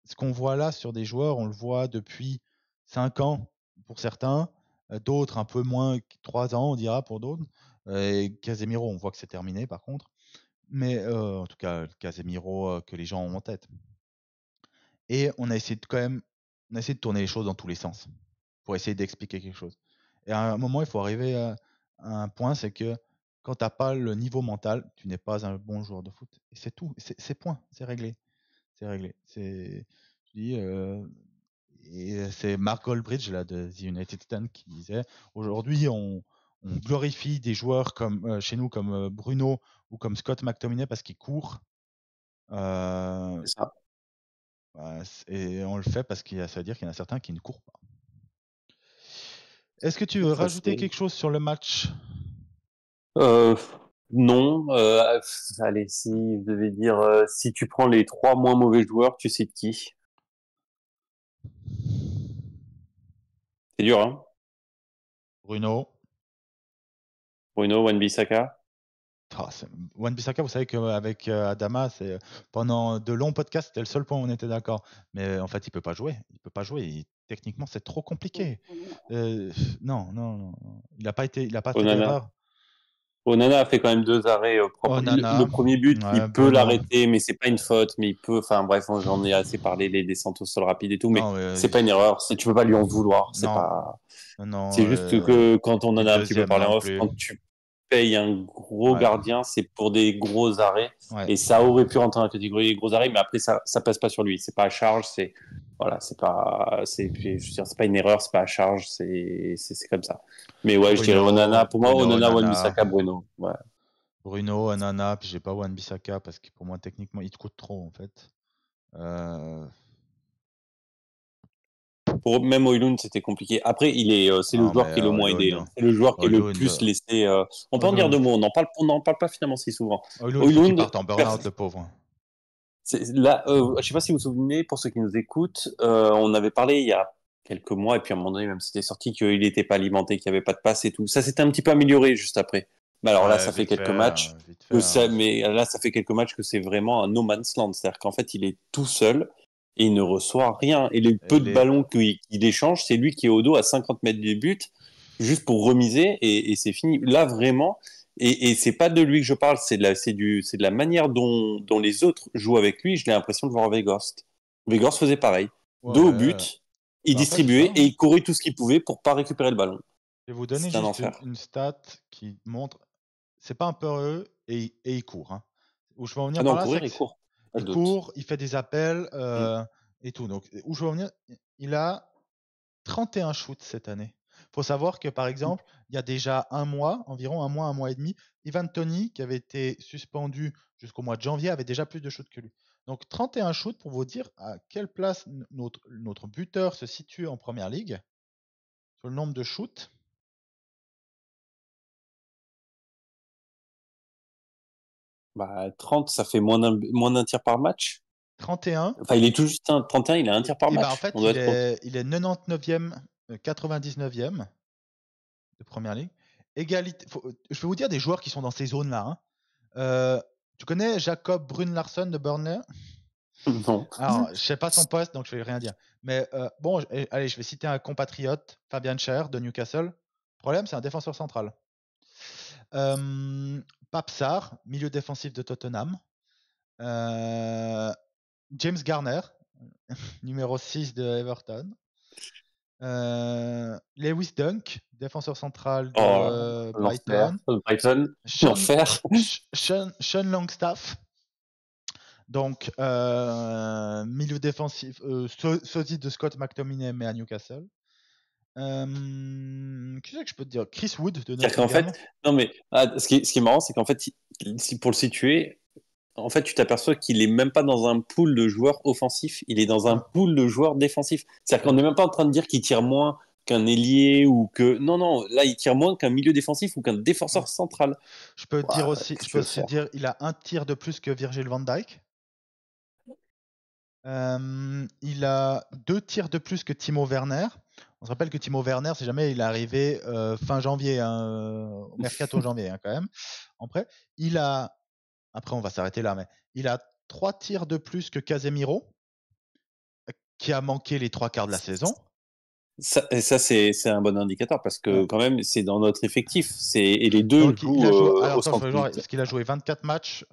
ce qu'on voit là sur des joueurs, on le voit depuis 5 ans pour certains euh, d'autres un peu moins, trois ans, on dira pour d'autres. Euh, et Casemiro, on voit que c'est terminé par contre. Mais euh, en tout cas, Casemiro que les gens ont en tête. Et on a essayé de, quand même, de tourner les choses dans tous les sens pour essayer d'expliquer quelque chose. Et à un moment, il faut arriver à un point, c'est que quand tu n'as pas le niveau mental, tu n'es pas un bon joueur de foot. Et c'est tout, c'est point, c'est réglé. C'est réglé. C'est, je dis, c'est Mark Goldbridge là, de The United Stand qui disait aujourd'hui on, glorifie des joueurs comme euh, chez nous comme euh, Bruno ou comme Scott McTominay parce qu'ils courent. Euh, c'est ça. Bah, et on le fait parce qu'il y ça veut dire qu'il y en a certains qui ne courent pas. Est-ce que tu veux rajouter quelque chose sur le match Non. allez, si je devais dire, si tu prends les trois moins mauvais joueurs, tu sais de qui C'est dur, hein Bruno. Bruno, One Bissaka. One ah, Bissaka, vous savez qu'avec euh, Adama, euh, pendant de longs podcasts, c'était le seul point où on était d'accord. Mais en fait, il peut pas jouer. Il peut pas jouer. Techniquement, c'est trop compliqué. Euh, non, non, non. Il n'a pas été, il Onana a fait quand même deux arrêts Le, premier but, il peut l'arrêter, mais c'est pas une faute, mais il peut. Enfin bref, j'en ai assez parlé, les descentes au sol rapide et tout, mais, euh, c'est pas une erreur. Tu peux pas lui en vouloir. C'est pas. C'est juste euh, que quand on en a un petit peu parlé en off, quand tu paye un gros gardien, c'est pour des gros arrêts. Et ça aurait pu rentrer dans la catégorie des gros arrêts, mais après, ça, ça passe pas sur lui. C'est pas à charge, c'est. Voilà, c'est pas, c'est, c'est pas une erreur, c'est pas à charge, c'est, c'est, comme ça. Mais ouais, je dirais Onana. Pour moi, Onana, Bruno. Bruno, Onana, puis j'ai pas one bissaka parce que pour moi, techniquement, il te coûte trop en fait. Euh même Oilund, c'était compliqué. Après, il est, c'est le, joueur qui est le moins aidé. C'est le joueur qui est le plus euh, laissé. Euh, on peut en dire deux mots. On n'en parle, on parle pas finalement si souvent. Oilund, part en burn le pauvre. Là, euh, je ne sais pas si vous vous souvenez, pour ceux qui nous écoutent, on avait parlé il y a quelques mois, et puis à un moment donné, même c'était sorti qu'il n'était pas alimenté, qu'il n'y avait pas de passe et tout. Ça s'était un petit peu amélioré juste après. Mais alors là, ça fait quelques matchs. Hein. mais là, ça fait quelques matchs que c'est vraiment un no man's land. C'est-à-dire qu'en fait, il est tout seul et il ne reçoit rien. Et les peu de ballons qu'il échange, c'est lui qui est au dos à 50 mètres du but, juste pour remiser, et, c'est fini. Là, vraiment, et, et c'est pas de lui que je parle, c'est de, la, du, de la manière dont, les autres jouent avec lui. J'ai l'impression de voir Weghorst. Weghorst faisait pareil. dos au but, il bah, distribuait et il courait tout ce qu'il pouvait pour pas récupérer le ballon. Je vais vous donner juste une, stat qui montre c'est pas un peu eux, et, et il court. Hein. je vais en venir ah non, par il court, il fait des appels mmh. euh, et tout. Donc, où je veux il a 31 shoots cette année. Il faut savoir que, par mmh. exemple, il y a déjà un mois, environ un mois, un mois et demi, Ivan Tony, qui avait été suspendu jusqu'au mois de janvier, avait déjà plus de shoots que lui. Donc, 31 shoots pour vous dire à quelle place notre, notre buteur se situe en première ligue, sur le nombre de shoots. Bah, 30, ça fait moins d'un, moins tir par match. 31. Enfin, il est tout juste un, 31, il a un tir par eh ben, match. en fait, il est, 99e, 99e euh, de première ligue. Égalité. je vais vous dire des joueurs qui sont dans ces zones-là. Hein. Euh, tu connais Jacob Brun Larsson de Burnley Non. Alors, je sais pas son poste, donc je vais rien dire. Mais euh, bon, eh, allez, je vais citer un compatriote, Fabian Cher de Newcastle. problème, c'est un défenseur central. Papsar, milieu défensif de Tottenham. Euh, James Garner, numéro 6 de Everton. Euh, Lewis Dunk, défenseur central de oh, Brighton. Sean, Longstaff. Donc, euh, milieu défensif, sosie de Scott McTominay, mais à Newcastle. Euh, Qu'est-ce que je peux te dire Chris Wood de Notre en fait, non mais ah, ce, qui, est marrant, c'est qu'en fait, pour le situer, en fait, tu t'aperçois qu'il est même pas dans un pool de joueurs offensifs, il est dans un pool de joueurs défensifs. C'est-à-dire qu'on n'est même pas en train de dire qu'il tire moins qu'un ailier ou que non non là il tire moins qu'un milieu défensif ou qu'un défenseur central. Je peux dire aussi, je peux dire il a un tir de plus que Virgil van Dijk. Euh, il a deux tirs de plus que Timo Werner. On se rappelle que Timo Werner, si jamais il est arrivé euh, fin janvier, hein, au euh, mercato janvier hein, quand même, Après, il a, après on va s'arrêter là, mais il a trois tirs de plus que Casemiro, euh, qui a manqué les trois quarts de la saison. Ça, et ça c'est, un bon indicateur parce que quand même c'est dans notre effectif. et les deux Donc, a ce qu'il a joué 24 matchs.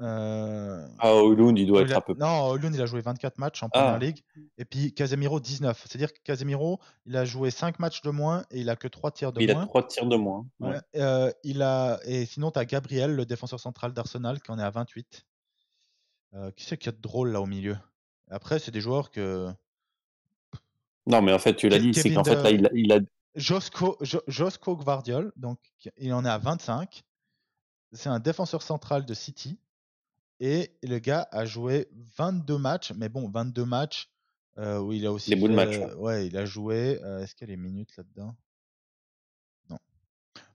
Euh... Ah, Oulund, il doit être un peu Non, Oulund, il a joué 24 matchs en ah. Premier League. Et puis Casemiro, 19. C'est-à-dire que Casemiro, il a joué 5 matchs de moins et il a que 3 tirs de moins. Il a 3 tirs de moins. il a... Et sinon, tu as Gabriel, le défenseur central d'Arsenal, qui en est à 28. Euh, qui c'est qui a de drôle là au milieu Après, c'est des joueurs que. Non, mais en fait, tu l'as dit, c'est qu'en fait, là, il a. Il a... Josco, Josco donc il en est à 25. C'est un défenseur central de City. Et le gars a joué 22 matchs, mais bon, 22 matchs euh, où il a aussi. Les de match. Ouais. il a joué. Euh, est-ce qu'il y a les minutes là-dedans Non.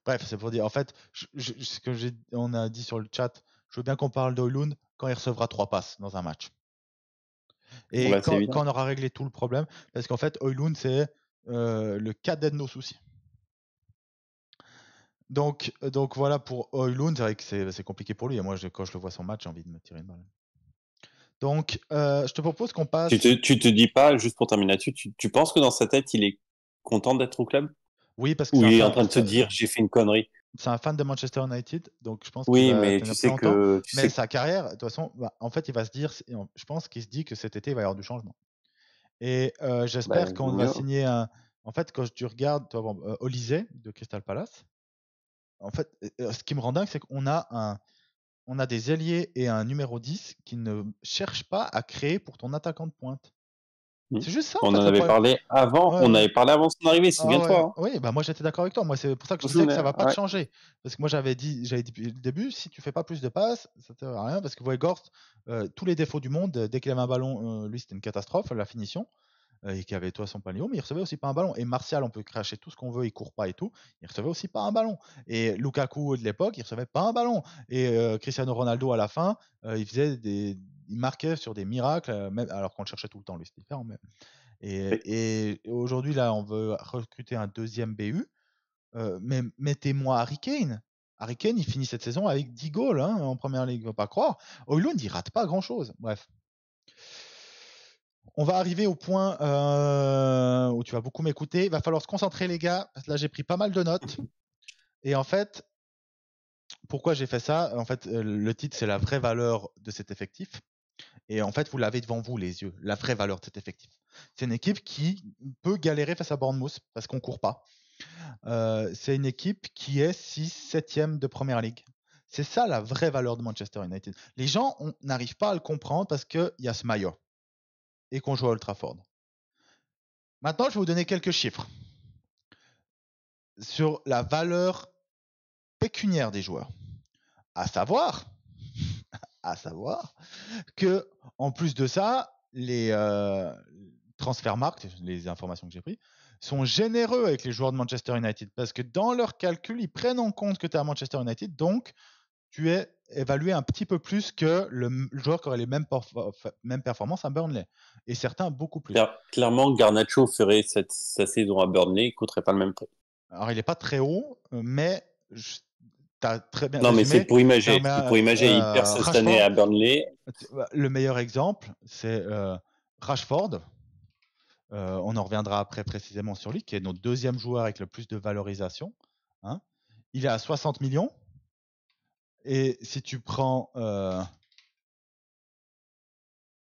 Bref, c'est pour dire. En fait, ce que on a dit sur le chat, je veux bien qu'on parle d'Oilund quand il recevra trois passes dans un match. Et bah, quand, on aura réglé tout le problème, parce qu'en fait, Oilund, c'est euh, le cadet de nos soucis. Donc, euh, donc voilà pour Oulun, c'est vrai que c'est compliqué pour lui. Et hein. moi, quand je le vois son match, j'ai envie de me tirer une balle. Donc, euh, je te propose qu'on passe. Tu te, dis pas, juste pour terminer là-dessus, tu, penses que dans sa tête, il est content d'être au club Oui, parce que. Ou il est en train de se dire, j'ai fait une connerie. C'est un fan de Manchester United, donc je pense oui, mais tu sais que. mais sa carrière, de toute façon, bah, en fait, il va se dire, je pense qu'il se dit que cet été, il va y avoir du changement. Et euh, bah, j'espère qu'on va signer un. En fait, quand tu regardes, toi, bon, Olysée de Crystal Palace, en fait, ce qui me rend dingue, c'est qu'on a un, on a des ailiers et un numéro 10 qui ne cherchent pas à créer pour ton attaquant de pointe. Mmh. C'est juste ça. On en, avait parlé avant. On avait parlé avant son arrivée. Ah toi hein. Oui, bah moi j'étais d'accord avec toi. c'est pour ça que je, que ça va pas te changer. Parce que moi j'avais dit, j'avais dit depuis le début, si tu fais pas plus de passes, ça te sert rien. Parce que Voigorst, euh, tous les défauts du monde, euh, dès qu'il avait un ballon, euh, lui c'était une catastrophe la finition. Euh, et qui avait toi son panier mais il recevait aussi pas un ballon. Et Martial, on peut cracher tout ce qu'on veut, il court pas et tout, il recevait aussi pas un ballon. Et Lukaku de l'époque, il recevait pas un ballon. Et euh, Cristiano Ronaldo à la fin, euh, il faisait des, il marquait sur des miracles, même, alors qu'on le cherchait tout le temps, lui c'était différent. Et, aujourd'hui là, on veut recruter un deuxième BU, mais mettez-moi Harry Kane. Harry Kane, il finit cette saison avec 10 goals hein, en première ligue, on va pas croire. Oilund, il rate pas grand chose. Bref. On va arriver au point euh, où tu vas beaucoup m'écouter. Il va falloir se concentrer, les gars. là, j'ai pris pas mal de notes. Et en fait, pourquoi j'ai fait ça En fait, euh, le titre, c'est la vraie valeur de cet effectif. Et en fait, vous l'avez devant vous, les yeux, la vraie valeur de cet effectif. C'est une équipe qui peut galérer face à Bournemouth parce qu'on ne court pas. Euh, c'est une équipe qui est 6 7 de première ligue. C'est ça la vraie valeur de Manchester United. Les gens n'arrivent pas à le comprendre parce qu'il y a ce maillot et qu'on joue à Ultraford. Maintenant, je vais vous donner quelques chiffres sur la valeur pécuniaire des joueurs. À savoir, à savoir que en plus de ça, les euh, transferts marques les informations que j'ai prises, sont généreux avec les joueurs de Manchester United parce que dans leur calcul, ils prennent en compte que tu es à Manchester United, donc tu es évalué un petit peu plus que le joueur qui aurait les euh, mêmes, performances à Burnley. Et certains beaucoup plus. Clairement, Garnacho ferait cette, sa saison à Burnley, il ne coûterait pas le même prix. Alors, il n'est pas très haut, mais tu As très bien. Non, mais c'est pour imaginer. pour imaginer, euh, perd cette année à Burnley. Euh, le meilleur exemple, c'est euh, Rashford. on en reviendra après précisément sur lui, qui est notre deuxième joueur avec le plus de valorisation. Hein. Il est à 60 millions. Et si tu prends. Euh,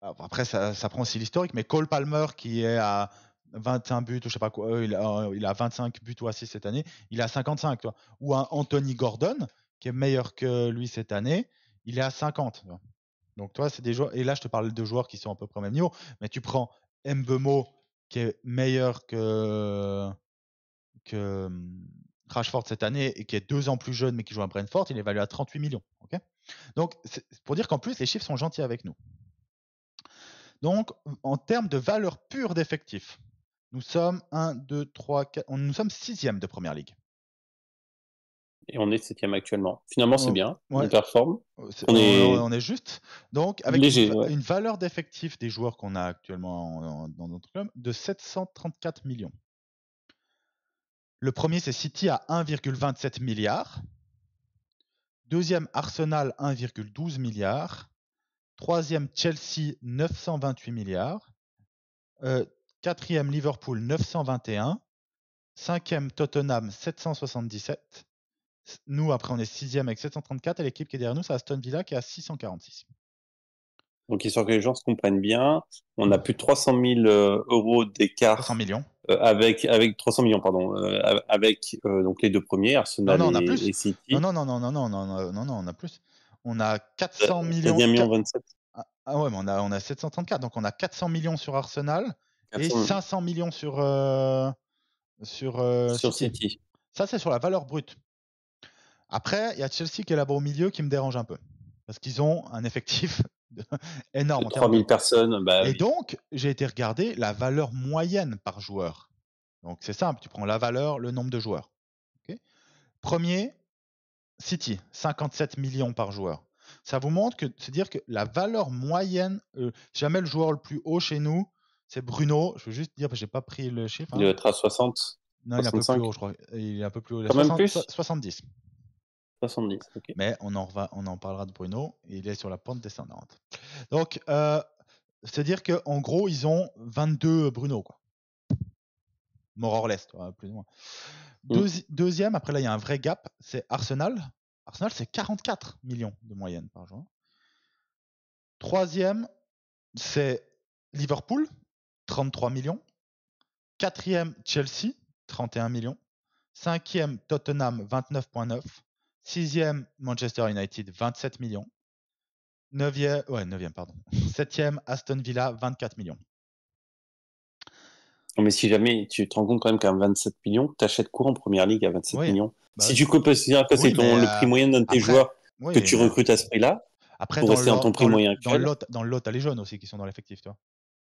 après, ça, prend aussi l'historique, mais Cole Palmer, qui est à 21 buts, ou je sais pas quoi, euh, il a, il 25 buts ou assis cette année, il est à 55. Ou un Anthony Gordon, qui est meilleur que lui cette année, il est à 50. Donc, toi, c'est des joueurs. Et là, je te parle de joueurs qui sont à peu près au même niveau, mais tu prends Mbemo, qui est meilleur que. que Crashford cette année et qui est deux ans plus jeune mais qui joue à Brentford, il est évalué à 38 millions. ok Donc, pour dire qu'en plus, les chiffres sont gentils avec nous. Donc, en termes de valeur pure d'effectifs, nous sommes 1, 2, 3, 4, nous sommes sixième de première ligue. Et on est septième actuellement. Finalement, c'est oh, bien. On performe. Euh, est, on, est... juste. Donc, avec une, valeur d'effectif des joueurs qu'on a actuellement dans notre club de 734 millions. Le premier, c'est City à 1,27 milliard. Deuxième, Arsenal 1,12 milliard. Troisième, Chelsea 928 milliards. Euh, quatrième, Liverpool 921. Cinquième, Tottenham 777. Nous, après, on est sixième avec 734. Et l'équipe qui est derrière nous, c'est Aston Villa qui est à 646. Donc, histoire que les gens se comprennent bien, on mm. a plus de 300 000 euh, euros d'écart. 300 millions. Euh, avec avec 300 millions pardon euh, avec euh, donc les deux premiers Arsenal non, non, et, City non non non non non non non non on a plus on a 400 millions ah, ah ouais mais on a on a 734 donc on a 400 millions sur Arsenal et 500 millions sur sur City. City. ça c'est sur la valeur brute après il y a Chelsea qui est là-bas au milieu qui me dérange un peu parce qu'ils ont un effectif énorme. 3000 personnes. Bah et donc, j'ai été regarder la valeur moyenne par joueur. Donc, c'est simple, tu prends la valeur, le nombre de joueurs. Premier, City, 57 millions par joueur. Ça vous montre que, cest dire que la valeur moyenne, euh, jamais le joueur le plus haut chez nous, c'est Bruno. Je veux juste dire, j'ai pas pris le chiffre. Hein. Il doit être à 60. Non, il est un peu plus haut, je crois. Il est un peu plus haut. Quand 70. 70. Mais on en, on en parlera de Bruno. Il est sur la pente descendante. Donc, euh, c'est-à-dire qu'en gros, ils ont 22 Bruno. Quoi. l'est plus ou moins. Mm. Deuxième, après là, il y a un vrai gap, c'est Arsenal. Arsenal, c'est 44 millions de moyenne par jour. Troisième, c'est Liverpool, 33 millions. Quatrième, Chelsea, 31 millions. Cinquième, Tottenham, 29,9. Sixième, Manchester United, 27 millions. Neuvième, ouais, neuvième, pardon. Septième, Aston Villa, 24 millions. Mais si jamais tu te rends compte quand même qu'à 27 millions, tu achètes quoi en première ligue à 27 millions bah Si tu peux que c'est le prix euh, moyen d'un de tes joueurs que tu euh, recrutes à ce prix-là, après, pour rester dans ton prix moyen. Dans le tu as les jeunes aussi qui sont dans l'effectif, toi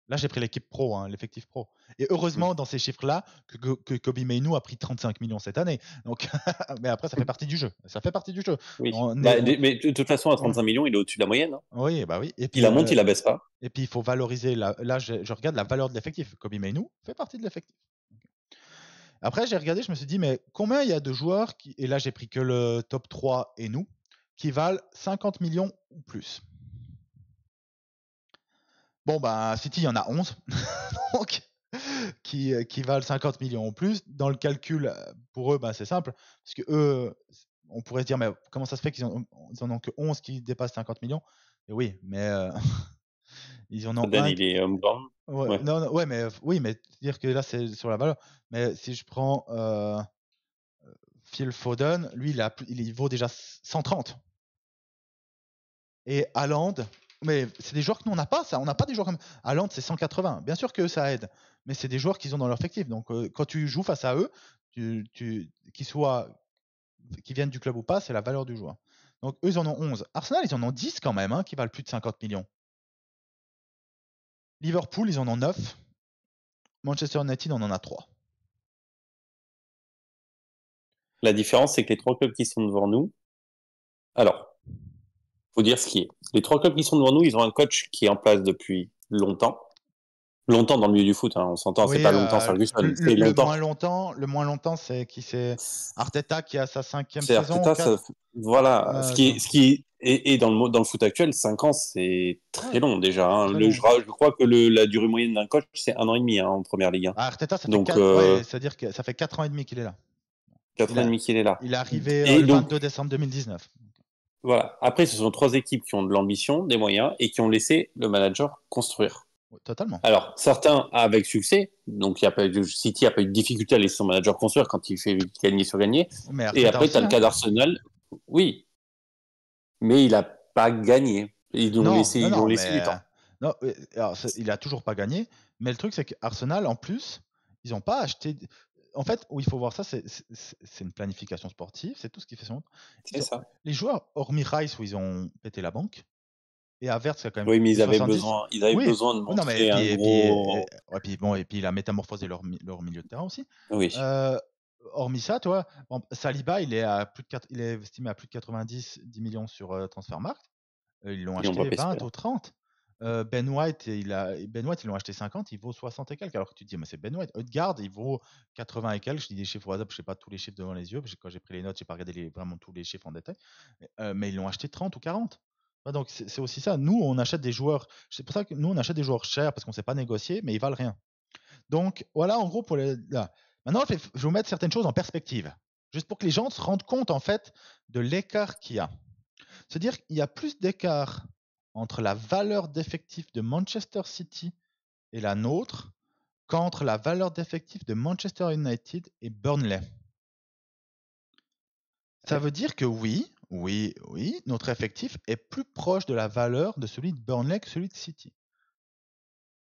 Là, j'ai pris l'équipe pro, hein, l'effectif pro. Et mmh. heureusement, dans ces chiffres-là, que, que, Kobe Maynou a pris 35 millions cette année. Donc, mais après, ça fait mmh. partie du jeu. Ça fait partie du jeu. Bah, mais de toute façon, à 35 mmh. millions, il est au-dessus de la moyenne. Hein. Oui, bah oui. Et puis, il la monte, euh, il la baisse pas. Et puis, il faut valoriser. Là, je, regarde la valeur de l'effectif. Kobe Meinu fait partie de l'effectif. Après, j'ai regardé, je me suis dit, mais combien il y a de joueurs qui, et là, j'ai pris que le top 3 et nous, qui valent 50 millions ou plus Bon, bah, City, il y en a 11, donc, qui, euh, qui valent 50 millions en plus. Dans le calcul, euh, pour eux, bah, c'est simple, parce que on pourrait se dire, mais comment ça se fait qu'ils n'en ont que 11 qui dépassent 50 millions oui, mais ils en ont. Ben, il est homme mais, oui, mais dire que là, c'est sur la valeur. Mais si je prends Phil Foden, lui, il, il vaut déjà 130. Et Haaland, mais c'est des joueurs que nous, on n'a pas, ça. On n'a pas des joueurs À Londres, c'est 180. Bien sûr que ça aide. Mais c'est des joueurs qu'ils ont dans leur effectif. Donc, euh, quand tu joues face à eux, qu'ils soient. qu'ils viennent du club ou pas, c'est la valeur du joueur. Donc, eux, ils en ont 11. Arsenal, ils en ont 10 quand même, hein, qui valent plus de 50 millions. Liverpool, ils en ont 9. Manchester United, on en a 3. La différence, c'est que les trois clubs qui sont devant nous. Alors, faut dire ce qui est. Les trois clubs qui sont devant nous, ils ont un coach qui est en place depuis longtemps. Longtemps dans le milieu du foot, hein, on s'entend, c'est pas longtemps euh, c'est longtemps. Moins longtemps. Le moins longtemps, c'est qui c'est Arteta qui a sa cinquième saison. voilà, ce euh, qui, ce qui est, dans le dans le foot actuel, cinq ans, c'est très long déjà. Hein. le, Je, crois que le, la durée moyenne d'un coach, c'est un an et demi hein, en première ligue. Ah, Arteta, ça fait quatre euh, c'est-à-dire que ça fait 4 ans et demi qu'il est là. 4 ans et demi qu'il est là. Il est arrivé le 22 décembre 2019. Voilà. Après, ce sont trois équipes qui ont de l'ambition, des moyens et qui ont laissé le manager construire. totalement. Alors, certains avec succès, donc a pas City a pas eu de difficulté à laisser son manager construire quand il fait gagner sur gagner. et après, tu as le cas d'Arsenal, oui, mais il n'a pas gagné. Ils ont laissé, temps. Non, il a toujours pas gagné, mais le truc c'est qu'Arsenal, en plus, ils n'ont pas acheté en fait, où il faut voir ça, c'est une planification sportive, c'est tout ce qui fait son. C'est ça. Les joueurs, hormis Rice, où ils ont pété la banque, et Avert, c'est quand même. Oui, mais ils avaient besoin, ils avaient besoin de oh, montrer mais, un et, Et, puis, bon, et puis il a métamorphosé leur, milieu de terrain aussi. Oui. Euh, hormis ça, toi, bon, Saliba, il est, à plus de il est estimé à plus de 90 10 millions sur euh, Transfermarkt. Euh, ils l'ont acheté 20 ou 30. Euh, ben White, il ben ils l'ont acheté 50, il vaut 60 et quelques. Alors que tu dis, mais c'est Ben White. Odegaard, il vaut 80 et quelques. Je dis des chiffres au je sais pas tous les chiffres devant les yeux. quand j'ai pris les notes, j'ai pas regardé vraiment tous les chiffres en détail. Mais, euh, ils l'ont acheté 30 ou 40. Donc c'est aussi ça. Nous, on achète des joueurs. C'est pour ça que nous, on achète des joueurs chers parce qu'on ne sait pas négocier, mais ils valent rien. Donc voilà, en gros, pour les. Là. Maintenant, je vais vous mettre certaines choses en perspective, juste pour que les gens se rendent compte en fait de l'écart qu'il y a. C'est-à-dire qu'il y a plus d'écart entre la valeur d'effectif de Manchester City et la nôtre qu'entre la valeur d'effectif de Manchester United et Burnley. Ça veut dire que oui, oui, oui, notre effectif est plus proche de la valeur de celui de Burnley que celui de City.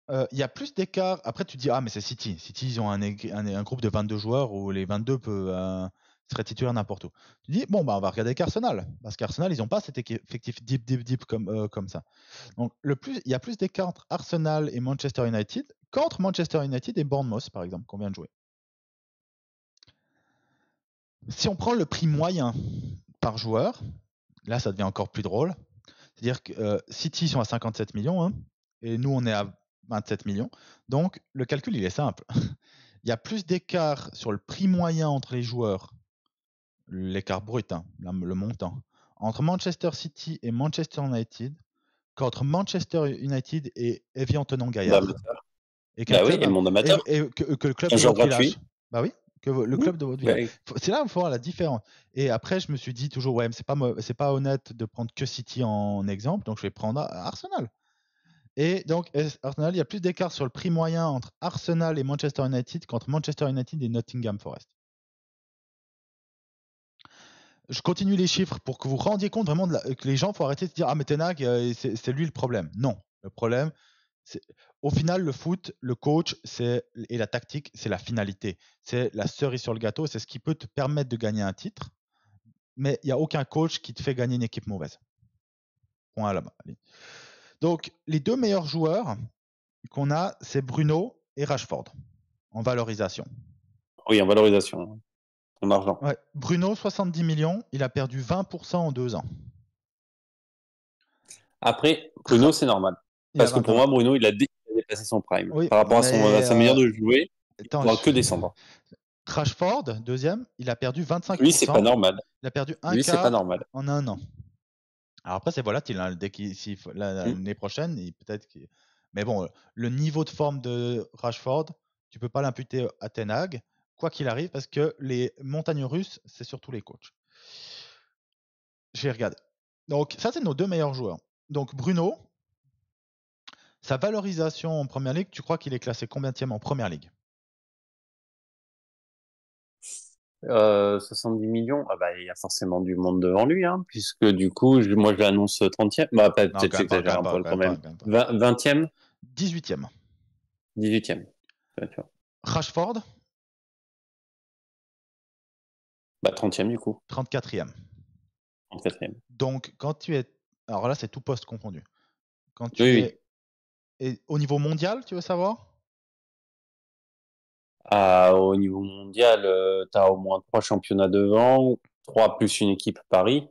Euh, il y a plus d'écart. Après, tu dis, ah, mais c'est City. City, ils ont un, groupe de 22 joueurs où les 22 peuvent, euh, serait titulaire n'importe où. Tu dis, bon, bah, on va regarder qu'Arsenal, parce qu'Arsenal, ils n'ont pas cet effectif deep, deep, deep comme, euh, comme ça. Donc, le plus, il y a plus d'écart entre Arsenal et Manchester United qu'entre Manchester United et Bournemouth, par exemple, qu'on vient de jouer. Si on prend le prix moyen par joueur, là, ça devient encore plus drôle. C'est-à-dire que euh, City sont à 57 millions, hein, et nous, on est à 27 millions. Donc, le calcul, il est simple. il y a plus d'écart sur le prix moyen entre les joueurs l'écart brut, le montant, entre Manchester City et Manchester United qu'entre Manchester United et Evian Tenon Gaillard. et, que, le bah mmh. club de Bah oui, le club de votre C'est là où il faut voir la différence. Et après, je me suis dit toujours, ouais, c'est pas, c'est pas honnête de prendre que City en exemple, donc je vais prendre euh, Arsenal. Et donc, Arsenal, il y a plus d'écart sur le prix moyen entre Arsenal et Manchester United qu'entre Manchester United et Nottingham Forest je continue les chiffres pour que vous rendiez compte vraiment que les gens, faut arrêter de se dire Ah, mais euh, c'est lui le problème. Non. Le problème, c'est. Au final, le foot, le coach c'est et la tactique, c'est la finalité. C'est la cerise sur le gâteau, c'est ce qui peut te permettre de gagner un titre. Mais il y a aucun coach qui te fait gagner une équipe mauvaise. Point la Donc, les deux meilleurs joueurs qu'on a, c'est Bruno et Rashford en valorisation. Oui, en valorisation. Bruno, 70 millions, il a perdu 20% en deux ans. Après, Bruno, c'est normal. Parce que pour moi, Bruno, il a, dépassé son prime. Par rapport à, sa euh, manière de jouer, il ne que descendre. Crashford, deuxième, il a perdu 25%. Lui, c'est pas normal. Il a perdu un normal. En un an. Alors après, c'est voilà, hein. Dès qu'il, hmm. l'année prochaine, peut-être Mais bon, euh, le niveau de forme de Rashford, tu peux pas l'imputer à Tenag quoi qu'il arrive, parce que les montagnes russes, c'est surtout les coachs. J'ai regarde. Donc, ça, c'est nos deux meilleurs joueurs. Donc, Bruno, sa valorisation en première ligue, tu crois qu'il est classé combien en première ligue 70 euh, millions, ah bah, il y a forcément du monde devant lui, hein, puisque du coup, moi je l'annonce 30e, bah, peut-être un peu 20, e 18e. 18e. Rashford bah, 30e du coup. 34e. 34e. Donc, quand tu es. Alors là, c'est tout poste confondu. Quand tu es... Et au niveau mondial, tu veux savoir ah, Au niveau mondial, euh, tu as au moins 3 championnats devant, 3 plus une équipe Paris.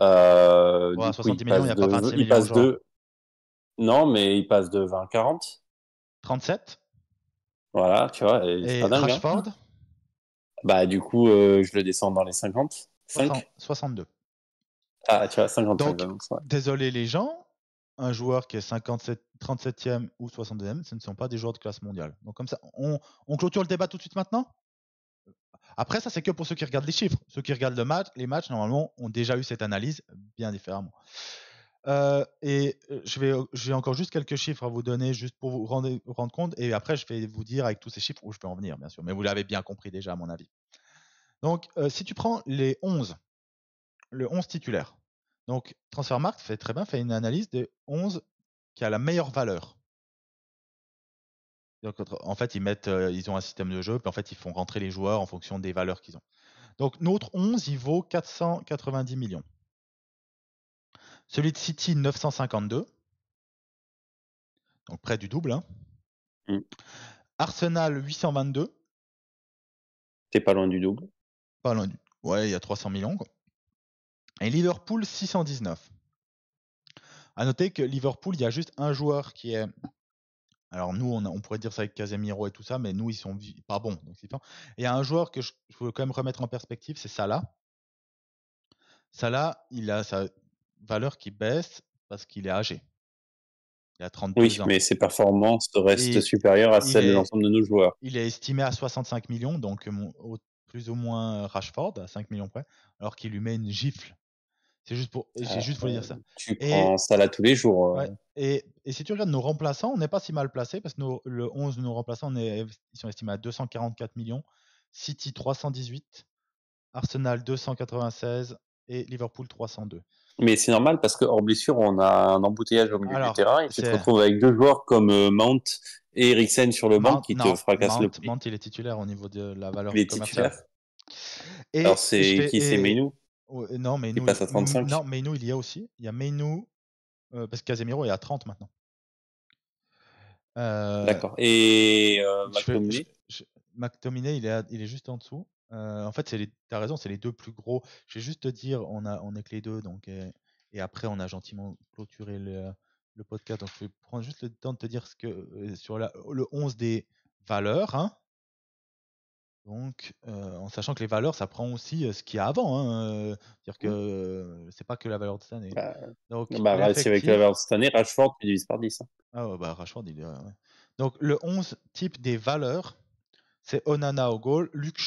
Euh, 60 millions, il n'y a pas 20 millions. De... Non, mais il passe de 20 à 40. 37 Voilà, tu vois. Et, et dingue, hein. Bah, du coup, euh, je le descends dans les 50. 5 62. Ah, tu vois, 50 Donc, Désolé les gens, un joueur qui est 57, 37e ou 62e, ce ne sont pas des joueurs de classe mondiale. Donc, comme ça, on, on clôture le débat tout de suite maintenant Après, ça, c'est que pour ceux qui regardent les chiffres. Ceux qui regardent le match, les matchs, normalement, ont déjà eu cette analyse bien différemment et je vais, j'ai encore juste quelques chiffres à vous donner, juste pour vous rendre, rendre, compte. Et après, je vais vous dire avec tous ces chiffres où je peux en venir, bien sûr. Mais vous l'avez bien compris déjà, à mon avis. Donc, si tu prends les 11, le 11 titulaire, donc Transfermarkt fait très bien, fait une analyse des 11 qui a la meilleure valeur. Donc, en fait, ils mettent, ils ont un système de jeu, puis en fait, ils font rentrer les joueurs en fonction des valeurs qu'ils ont. Donc, notre 11, il vaut 490 millions. Celui de City, 952. Donc près du double. Hein. Mmh. Arsenal, 822. C'est pas loin du double. Pas loin du. Ouais, il y a 300 millions. Et Liverpool, 619. À noter que Liverpool, il y a juste un joueur qui est. Alors nous, on, pourrait dire ça avec Casemiro et tout ça, mais nous, ils sont pas bons. Donc Il y a un joueur que je, veux quand même remettre en perspective, c'est Salah. Salah, il a sa valeur qui baisse parce qu'il est âgé. Il a 32 oui, mais ses performances restent supérieures à celles de l'ensemble de nos joueurs. Il est estimé à 65 millions, donc plus ou moins Rashford, à 5 millions près, alors qu'il lui met une gifle. C'est juste pour, ah, juste dire ça. Euh, tu prends ça là tous les jours. Euh. et, si tu regardes nos remplaçants, on n'est pas si mal placé parce que le 11 de nos remplaçants, on ils sont estimés à 244 millions. City 318, Arsenal 296 et Liverpool 302. Mais c'est normal parce que hors blessure, on a un embouteillage au milieu du terrain et tu te retrouves avec deux joueurs comme euh, Mount et Eriksen sur le banc qui te fracassent le Mount, il est titulaire au niveau de la valeur il est Alors c'est qui c'est et... Euh, non, Meinou. Il passe à 35. Non, Meinou, il y a aussi. Il y a Meinou euh, parce que Casemiro est à 30 maintenant. D'accord. Et euh, McTominay McTominay, il est, il est juste en dessous en fait, c'est les... t'as raison, c'est les deux plus gros. Je vais juste te dire, on a, on est que les deux, donc et, après on a gentiment clôturé le, podcast. Donc je vais prendre juste le temps de te dire ce que sur le 11 des valeurs. Hein. Donc, en sachant que les valeurs, ça prend aussi ce qu'il y a avant. C'est-à-dire hein, mmh. que c'est pas que la valeur de cette année. Bah, bah, bah, c'est avec la valeur de cette année, Rashford, tu divises par 10. Hein. Ah ouais, bah Rashford, il est. Donc, le 11 type des valeurs, c'est Onana au goal, Luke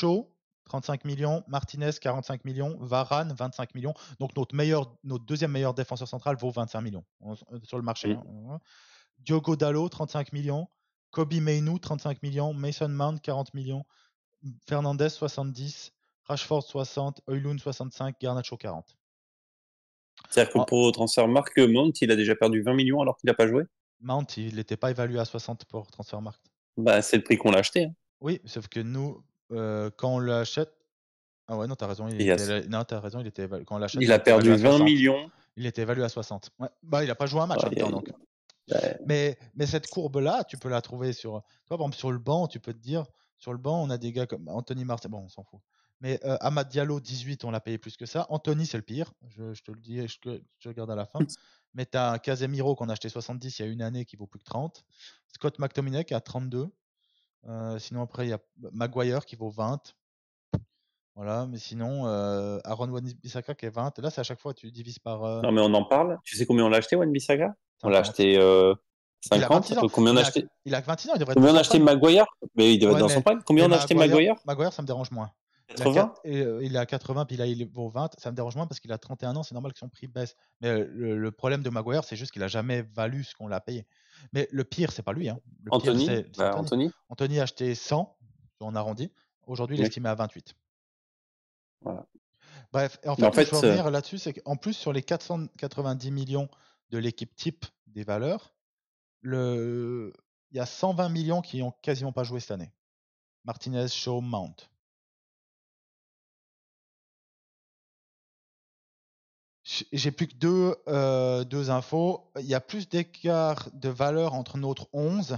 35 millions, Martinez 45 millions, Varane 25 millions. Donc notre meilleur, notre deuxième meilleur défenseur central vaut 25 millions euh, sur le marché. Hein, Diogo Dallo 35 millions, Kobe Mainu 35 millions, Mason Mount 40 millions, Fernandez 70, Rashford 60, Oilun 65, Garnacho 40. C'est-à-dire que ah. pour Transfermarkt, euh, Mount, il a déjà perdu 20 millions alors qu'il n'a pas joué Mount, il n'était pas évalué à 60 pour Transfermarkt. Bah, c'est le prix qu'on l'a acheté. Hein. Oui, sauf que nous, quand on l'achète. Ah ouais, non, t'as raison. Il, as raison, il était Quand on Il, a perdu 20 millions. Il était évalué à 60. Bah, il n'a pas joué un match ah, donc. Mais, mais cette courbe-là, tu peux la trouver sur. Toi, sur le banc, tu peux te dire sur le banc, on a des gars comme Anthony Martial Bon, on s'en fout. Mais Amad Diallo, 18, on l'a payé plus que ça. Anthony, c'est le pire. Je, te le dis, je, je regarde à la fin. Mais tu as Casemiro qu'on a acheté 70 il y a une année qui vaut plus que 30. Scott McTominay à 32. Euh, sinon, après, il y a Maguire qui vaut 20. Voilà, mais sinon, euh, Aaron Wan-Bissaka qui est 20. Là, c'est à chaque fois, tu divises par. Euh, non, mais on en parle. Tu sais combien on l'a acheté, Wan-Bissaka On l'a acheté 50. Il combien on a acheté Il a ans. il devrait Combien Maguire Mais il devrait être dans son prime. Combien on a acheté Maguire Maguire, ça me dérange moins. 80 il a, 4... il a 80, puis là, il vaut 20. Ça me dérange moins parce qu'il a 31 ans, c'est normal que son prix baisse. Mais le, le problème de Maguire, c'est juste qu'il a jamais valu ce qu'on l'a payé. Mais le pire, c'est pas lui. Hein. Le bah, Anthony, Anthony. a acheté 100, on arrondi. Aujourd'hui, il est estimé à 28. Voilà. Bref, en fait, en je veux revenir là-dessus, c'est qu'en plus, sur les 490 millions de l'équipe type des valeurs, le... il y a 120 millions qui n'ont quasiment pas joué cette année. Martinez, Shaw, Mount. j'ai plus que deux, euh, deux infos. Il y a plus d'écart de valeur entre notre 11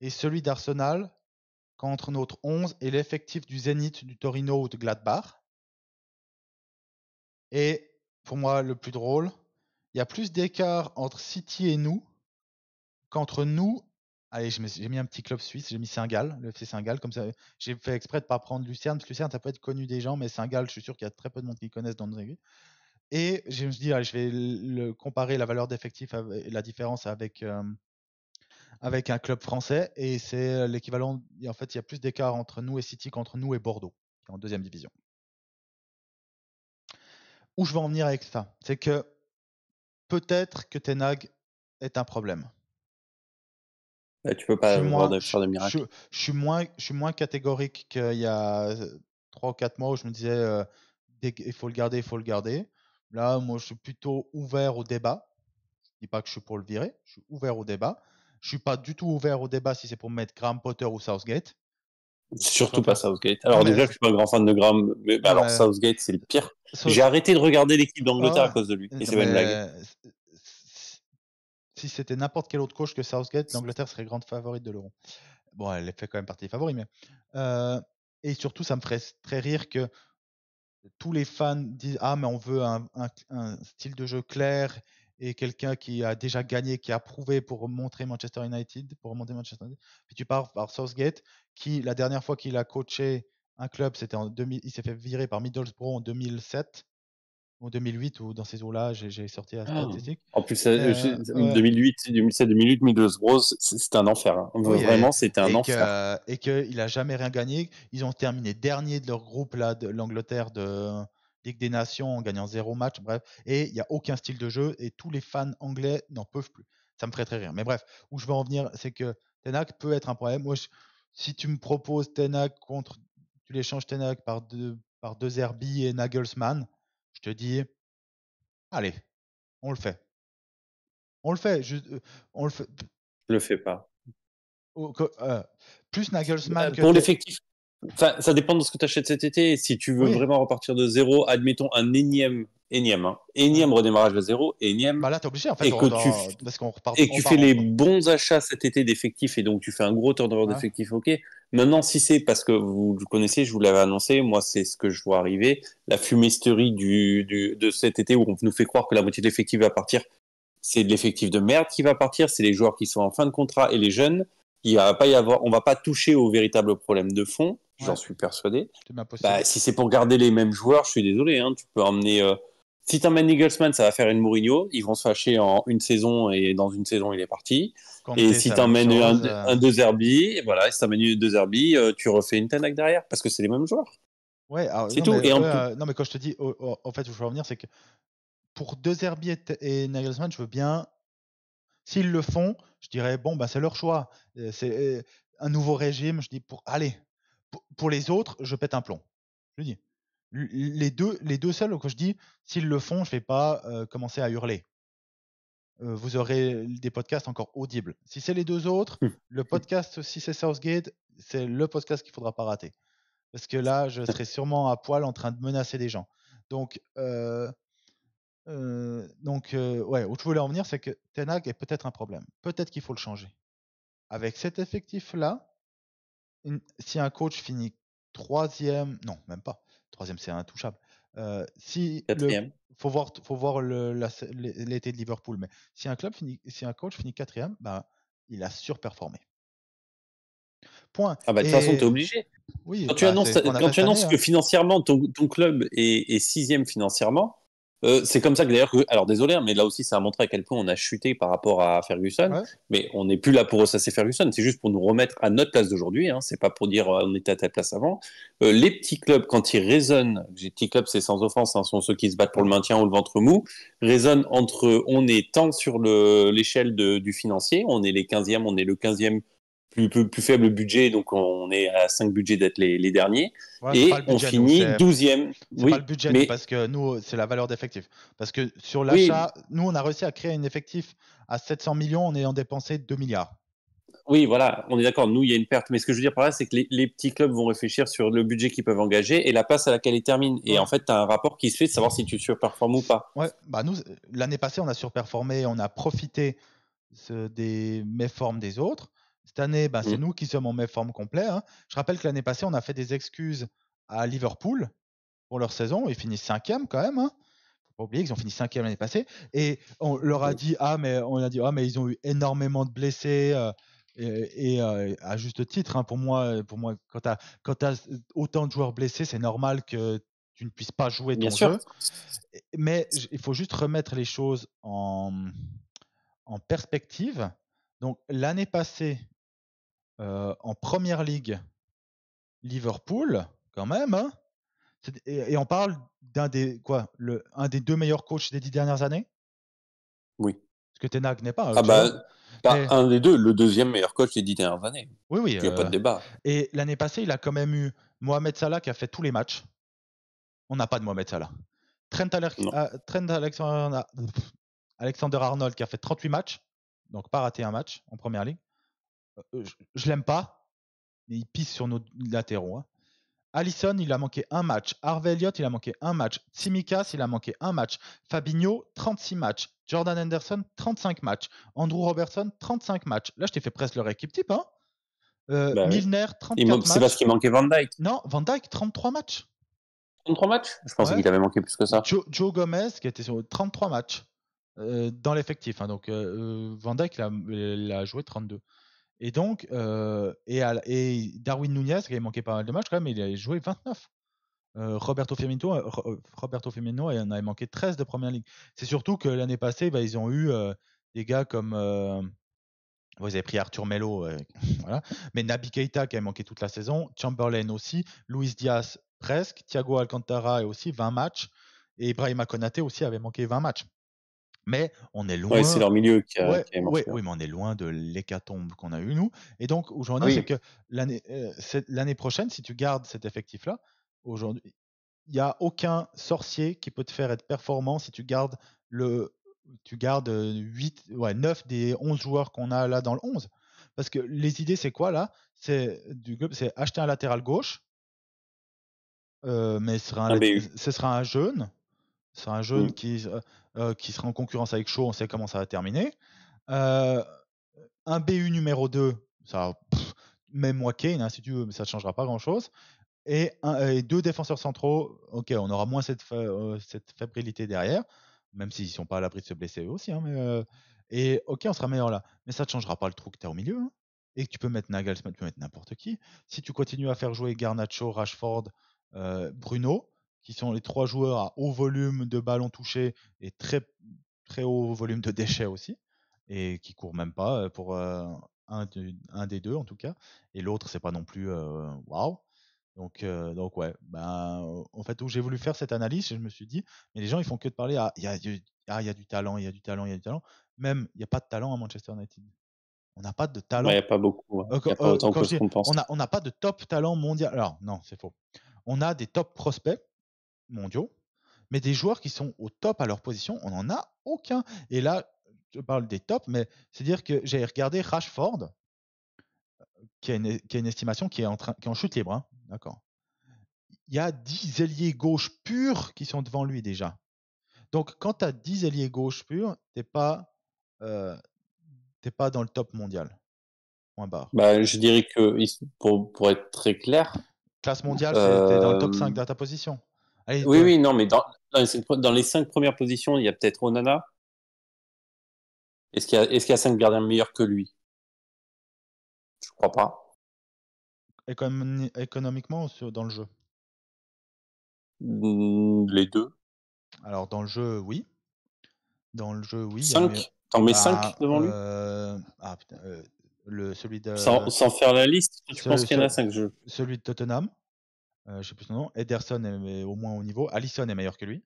et celui d'Arsenal qu'entre notre 11 et l'effectif du Zénith, du Torino ou de Gladbach. Et pour moi, le plus drôle, il y a plus d'écart entre City et nous qu'entre nous. Allez, j'ai mis un petit club suisse, j'ai mis Saint-Gall, le FC saint comme ça. J'ai fait exprès de ne pas prendre Lucerne, parce que Lucerne, ça peut être connu des gens, mais Saint-Gall, je suis sûr qu'il y a très peu de monde qui connaissent dans nos et je me suis dit, je vais le comparer la valeur d'effectif, la différence avec, avec un club français. Et c'est l'équivalent, en fait, il y a plus d'écart entre nous et City qu'entre nous et Bordeaux, qui est en deuxième division. Où je veux en venir avec ça C'est que peut-être que Tenag est un problème. Bah, tu peux pas avoir de, faire de miracle. Je, suis moins, je suis moins catégorique qu'il y a 3 ou 4 mois où je me disais il faut le garder, il faut le garder. Là, moi, je suis plutôt ouvert au débat. Je ne dis pas que je suis pour le virer. Je suis ouvert au débat. Je ne suis pas du tout ouvert au débat si c'est pour mettre Graham Potter ou Southgate. Surtout pas Southgate. Alors déjà, je suis pas grand fan de Graham, mais bah, alors Southgate, c'est le pire. J'ai arrêté de regarder l'équipe d'Angleterre à ah. cause de lui. Et c'est blague. Si c'était n'importe quel autre coach que Southgate, l'Angleterre serait grande favorite de l'Euro. Bon, elle fait quand même partie des favoris, mais euh, et surtout, ça me ferait très rire que tous les fans disent Ah, mais on veut un, style de jeu clair et quelqu'un qui a déjà gagné, qui a prouvé pour montrer Manchester United, pour remonter Manchester United. Puis tu pars par Southgate, qui la dernière fois qu'il a coaché un club, c'était en 2000, il s'est fait virer par Middlesbrough en 2007 en 2008 ou dans ces eaux-là, j'ai sorti la ah. statistique. en plus, 2008, 2007, 2008, Middles c'est un enfer. Hein. Vraiment, c'était un et enfer. Que, et qu'il n'a jamais rien gagné. Ils ont terminé dernier de leur groupe, là, de l'Angleterre, de Ligue des Nations, en gagnant zéro match, bref. Et il n'y a aucun style de jeu, et tous les fans anglais n'en peuvent plus. Ça me ferait très rire. Mais bref, où je veux en venir, c'est que Tenak peut être un problème. Moi, si tu me proposes Tenak contre. Tu l'échanges Tenak par deux, par deux Herbie et Nagelsmann je te dis, allez, on le fait. On le fait. Je, euh, on le fait. Le fais pas. Euh, plus Nagelsmann euh, que. Pour l'effectif. Ça, dépend de ce que tu achètes cet été. Si tu veux vraiment repartir de zéro, admettons un énième, énième, hein, énième mmh. redémarrage de zéro, énième. Bah là, t'es en fait. tu, parce qu'on repart, et tu fais les bons achats cet été d'effectifs et donc tu fais un gros tour d'effectifs, ok. Maintenant, si c'est parce que vous le connaissez, je vous l'avais annoncé, moi, c'est ce que je vois arriver. La fumisterie de cet été où on nous fait croire que la moitié de l'effectif va partir, c'est de l'effectif de merde qui va partir, c'est les joueurs qui sont en fin de contrat et les jeunes. Il va pas y avoir, on va pas toucher au véritable problème de fond, j'en suis persuadé. Bah, si c'est pour garder les mêmes joueurs, je suis désolé, hein, tu peux emmener. Euh, si tu emmènes ça va faire une Mourinho. Ils vont se fâcher en une saison et dans une saison, il est parti. et si tu un, euh. un, deux Herbie, voilà, si tu deux euh, tu refais une tenac derrière parce que c'est les mêmes joueurs. Ouais, c'est tout. Euh, non, mais quand je te dis, en fait, où je veux revenir, c'est que pour deux Herbie et, et je veux bien. S'ils le font, je dirais, bon, bah, c'est leur choix. C'est un nouveau régime. Je dis, pour allez, pour, pour les autres, je pète un plomb. Je dis les deux, les deux seuls, quand je dis, s'ils le font, je vais pas euh, commencer à hurler. Euh, vous aurez des podcasts encore audibles. Si c'est les deux autres, mmh. le mmh. podcast, si c'est Southgate, c'est le podcast qu'il faudra pas rater. Parce que là, je serai sûrement à poil en train de menacer des gens. Donc, euh, donc ouais, où je voulais en venir, c'est que Tenag est peut-être un problème. Peut-être qu'il faut le changer. Avec cet effectif-là, si un coach finit troisième, non, même pas, Troisième, c'est intouchable. Euh, si Le, faut voir, faut voir l'été de Liverpool, mais si un club finit, si un coach finit quatrième, ben il a surperformé. Point. Ah bah, de toute façon, t'es obligé. quand tu bah, annonces, quand tu annonces que hein. financièrement, ton, club est, sixième financièrement, euh, c'est comme ça que d'ailleurs, alors désolé, hein, mais là aussi ça a montré à quel point on a chuté par rapport à Ferguson. Mais on n'est plus là pour ressasser Ferguson, c'est juste pour nous remettre à notre place d'aujourd'hui. Hein, c'est pas pour dire euh, on était à ta place avant. Euh, les petits clubs, quand ils raisonnent, les petits clubs c'est sans offense, hein, sont ceux qui se battent pour le maintien ou le ventre mou, raisonnent entre on est tant sur l'échelle du financier, on est les 15e, on est le 15e plus, faible budget, donc on est à 5 budgets d'être les, derniers. et on finit 12e. Oui, pas le budget, parce que nous, c'est la valeur d'effectif. Parce que sur l'achat, nous, on a réussi à créer un effectif à 700 millions en ayant dépensé 2 milliards. Oui, voilà, on est d'accord. Nous, il y a une perte. Mais ce que je veux dire par là, c'est que les, petits clubs vont réfléchir sur le budget qu'ils peuvent engager et la passe à laquelle ils terminent. Et en fait, tu as un rapport qui se fait de savoir si tu surperformes ou pas. Ouais, bah nous, l'année passée, on a surperformé, on a profité des méformes des autres cette année, bah, c'est mmh. nous qui sommes en forme forme Hein. Je rappelle que l'année passée, on a fait des excuses à Liverpool pour leur saison. Ils finissent cinquième quand même. Hein. Faut pas oublier qu'ils ont fini cinquième l'année passée. Et on leur a dit ah mais on a dit ah mais ils ont eu énormément de blessés. et, à juste titre, hein, pour moi, pour moi, quand tu as, autant de joueurs blessés, c'est normal que tu ne puisses pas jouer ton Bien jeu. Mais il faut juste remettre les choses en, en perspective. Donc l'année passée, en première ligue, Liverpool, quand même. Hein. et, on parle d'un des quoi, un des deux meilleurs coachs des dix dernières années. Oui. Parce que Tenag n'est pas. Hein, ah bah, un des deux, le deuxième meilleur coach des dix dernières années. Oui, oui. Il n'y a pas de débat. Et l'année passée, il a quand même eu Mohamed Salah qui a fait tous les matchs. On n'a pas de Mohamed Salah. Trent, ah, Alexander Arnold qui a fait 38 matchs, donc pas raté un match en première ligue. Euh, je, l'aime pas, mais il pisse sur nos latéraux. Hein. Allison, il a manqué un match. Harvey Elliott, il a manqué un match. Tsimikas, il a manqué un match. Fabinho, 36 matchs. Jordan Anderson, 35 matchs. Andrew Robertson, 35 matchs. Là, je t'ai fait presque leur équipe type. Hein euh, bah Milner, 34 matchs. C'est parce qu'il manquait Van Dyke. Non, Van Dyke, 33 matchs. 33 matchs Je pensais qu'il avait manqué plus que ça. Joe, Gomez, qui était sur 33 matchs euh, dans l'effectif. Hein. donc, Van Dyke, l'a il a joué 32. Et donc, euh, et, Darwin Nunez, qui avait manqué pas mal de matchs quand même, il a joué 29. Euh, Roberto Firmino, euh, Roberto en avait manqué 13 de première ligue. C'est surtout que l'année passée, bah, ils ont eu des gars comme. vous avez pris Arthur Melo, voilà. mais Nabi Keita qui a manqué toute la saison, Chamberlain aussi, Luis Diaz presque, Thiago Alcantara aussi 20 matchs, et Ibrahima Konaté aussi avait manqué 20 matchs. Mais on est loin. c'est leur milieu qui Oui, mais on est loin de l'hécatombe qu'on a eu nous. Et donc aujourd'hui, c'est que l'année euh, l'année prochaine, si tu gardes cet effectif-là, aujourd'hui, il n'y a aucun sorcier qui peut te faire être performant si tu gardes le, tu gardes 8, euh, ouais, 9 des 11 joueurs qu'on a là dans le 11. Parce que les idées, c'est quoi là C'est du c'est acheter un latéral gauche, euh, mais ce sera un, ah, ce sera un jeune, ce sera un jeune mmh. qui, euh, qui sera en concurrence avec Shaw, on sait comment ça va terminer. Euh, un BU numéro 2, ça, même moi Kane, hein, si tu veux, mais ça ne changera pas grand-chose. Et, deux défenseurs centraux, ok, on aura moins cette, euh, cette fébrilité derrière, même s'ils ne sont pas à l'abri de se blesser eux aussi. Hein, mais, et ok, on sera meilleur là. Mais ça ne changera pas le trou que tu as au milieu. Hein. et que tu peux mettre Nagelsmann, tu peux mettre n'importe qui. Si tu continues à faire jouer Garnacho, Rashford, Bruno, qui sont les trois joueurs à haut volume de ballons touchés et très, très haut volume de déchets aussi, et qui courent même pas euh, pour euh, un, des deux en tout cas, et l'autre c'est pas non plus euh, waouh. Wow. Donc, donc ouais, ben, en fait, où j'ai voulu faire cette analyse, je me suis dit, mais les gens, ils font que de parler, ah, il y a, ah, du talent, il y a du talent, il y a du talent. Même, il n'y a pas de talent à Manchester United. On n'a pas de talent. Il n'y a pas beaucoup. on a pas autant que on n'a pas de top talent mondial. Alors, non, c'est faux. On a des top prospects, mondiaux, mais des joueurs qui sont au top à leur position, on n'en a aucun. Et là, je parle des tops, mais c'est-à-dire que j'ai regardé Rashford, euh, qui a, une, estimation qui est en, train, qui en chute libre, hein, d'accord. Il y a 10 ailiers gauche purs qui sont devant lui déjà. Donc quand tu as 10 ailiers gauche purs, tu n'es pas, euh, pas dans le top mondial. Point barre. Bah, je dirais que, pour, pour être très clair, classe mondiale, tu es dans le top 5 euh, de ta position oui, oui, non, mais dans, dans, les cinq premières positions, il y a peut-être Onana. Est-ce qu'il y, a cinq gardiens meilleurs que lui Je crois pas. économiquement ou dans le jeu hmm, Les deux. Alors, dans le jeu, oui. Dans le jeu, oui. cinq T'en mets bah, cinq devant lui euh, ah, euh, le, celui sans, faire la liste, je pense qu'il y en a cinq jeux. Celui de Tottenham. Euh, je sais plus son nom. Ederson est, au moins au niveau. Allison est meilleur que lui.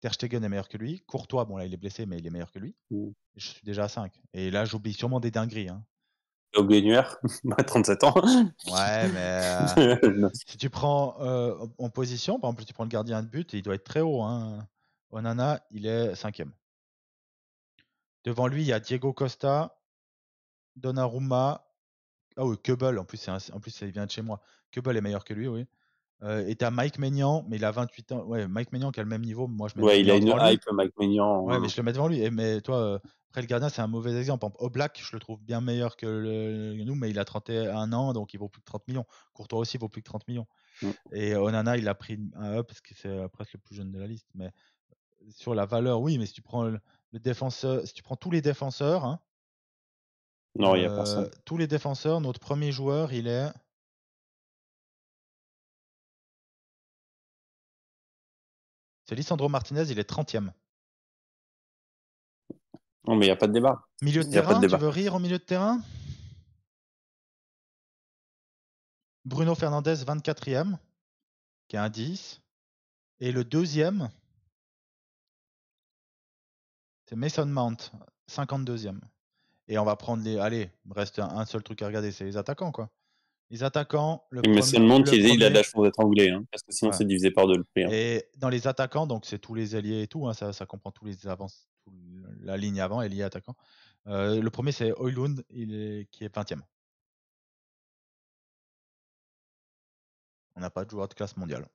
Ter Stegen est meilleur que lui. Courtois, bon là il est blessé, mais il est meilleur que lui. Mmh. Je suis déjà à 5. Et là j'oublie sûrement des dingueries. Hein. 37 ans. Ouais, mais euh, si tu prends euh, en position, par exemple, tu prends le gardien de but, il doit être très haut. Hein. Onana, il est 5 cinquième. Devant lui, il y a Diego Costa, Donnarumma, ah oui, Keubel, en plus, en plus, il vient de chez moi. Keubel est meilleur que lui, oui. et t'as Mike Maignan, mais il a 28 ans. Ouais, Mike Maignan qui a le même niveau. Moi, je mets Ouais, il a une hype, Mike Maignan. Ouais, hein. mais je le mets devant lui. mais toi, après le gardien, c'est un mauvais exemple. Au Black, je le trouve bien meilleur que nous, mais il a 31 ans, donc il vaut plus de 30 millions. Courtois aussi vaut plus de 30 millions. Mmh. Et Onana, il a pris un up parce que c'est euh, presque le plus jeune de la liste. Mais sur la valeur, oui, mais si tu prends défenseur, si tu prends tous les défenseurs, hein, non, il n'y a personne. Euh, tous les défenseurs, notre premier joueur, il est. C'est Lisandro Martinez, il est 30e. Non, mais il n'y a pas de débat. Milieu de terrain, tu veux rire au milieu de terrain Bruno Fernandez, 24e, qui est un 10. Et le deuxième, c'est Mason Mount, 52e. Et on va prendre les. Allez, il reste un, seul truc à regarder, c'est les attaquants, quoi. Les attaquants. Le mais c'est le premier... il a de la chance d'être anglais, hein, parce que sinon c'est divisé par deux le prix. Et dans les attaquants, donc c'est tous les alliés et tout, hein, ça, comprend tous les avances, la ligne avant, alliés attaquants. Euh, le premier c'est Oilund, qui est 20 e On n'a pas de joueur de classe mondiale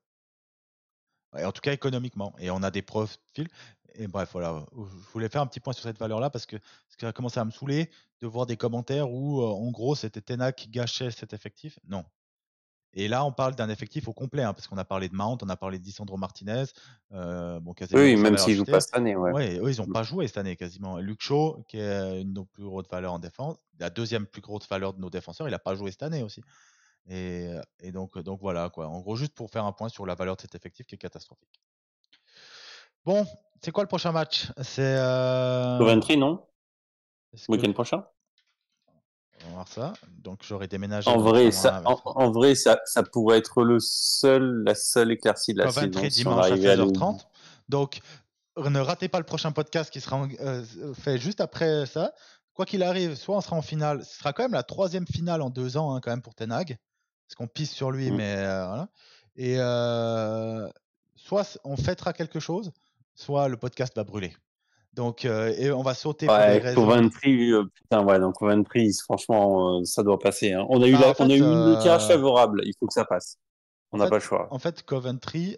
en tout cas économiquement. Et on a des preuves fil. Et bref, voilà. Je voulais faire un petit point sur cette valeur-là parce que, ça a commencé à me saouler de voir des commentaires où, euh, en gros, c'était Tenac qui gâchait cet effectif. Non. Et là, on parle d'un effectif au complet, hein, parce qu'on a parlé de Mount, on a parlé d'Isandro Martinez. Euh, bon, oui, même s'ils ne jouent pas cette année. Oui, ils n'ont mm. pas joué cette année quasiment. Luc Shaw, qui est une de nos plus grosses valeurs en défense, la deuxième plus grosse valeur de nos défenseurs, il n'a pas joué cette année aussi. Et, donc, donc voilà, quoi. En gros, juste pour faire un point sur la valeur de cet effectif qui est catastrophique. Bon, c'est quoi le prochain match C'est. Coventry, euh, non -ce Week-end prochain On va voir ça. Donc j'aurais déménagé. En vrai, ça, en, vrai ça, ça, pourrait être le seul, la seule éclaircie de la saison. Coventry dimanche à 16h30. Donc ne ratez pas le prochain podcast qui sera fait juste après ça. Quoi qu'il arrive, soit on sera en finale. Ce sera quand même la troisième finale en deux ans, hein, quand même, pour Tenag parce qu'on pisse sur lui, mmh. mais voilà. Et soit on fêtera quelque chose, soit le podcast va brûler. Donc, et on va sauter ouais, pour, euh, putain, ouais, donc Coventry, franchement, ça doit passer. Hein. On a eu, bah, une tirage favorable, il faut que ça passe. On n'a pas le choix. En fait, Coventry,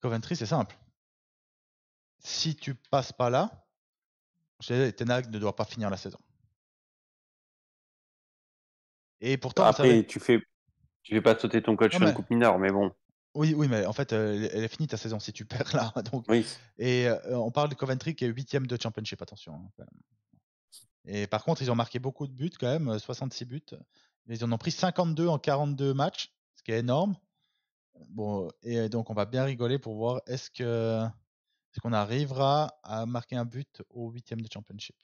Coventry, c'est simple. Si tu passes pas là, Ténag ne doit pas finir la saison. Et pourtant, bah, après, tu fais, tu fais pas sauter ton coach non, sur une coupe mineure, mais bon. Oui, oui, mais en fait, euh, elle est finie ta saison si tu perds là. Donc, Et euh, on parle de Coventry qui est huitième de Championship, attention. Hein, et par contre, ils ont marqué beaucoup de buts quand même, 66 euh, buts. Mais ils en ont pris 52 en 42 matchs, ce qui est énorme. Bon, et donc on va bien rigoler pour voir est-ce que est-ce qu'on arrivera à marquer un but au huitième de Championship.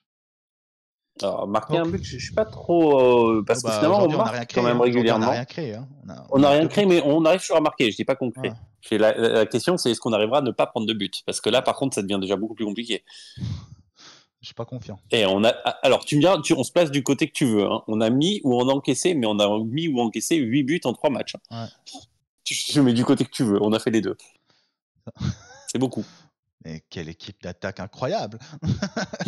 Alors, marquer un but, je, suis pas trop. Euh, parce que bah, finalement, on marque quand même hein. régulièrement. On n'a rien créé. Hein. On n'a rien créé, mais on arrive toujours à marquer. Je dis pas qu'on crée. La, question, c'est est-ce qu'on arrivera à ne pas prendre de but Parce que là, par contre, ça devient déjà beaucoup plus compliqué. Je suis pas confiant. Et on a, ah, alors, tu me dis, on se place du côté que tu veux. Hein. On a mis ou on a encaissé, mais on a mis ou encaissé 8 buts en 3 matchs. je mets du côté que tu veux. On a fait les deux. c'est beaucoup. Mais quelle équipe d'attaque incroyable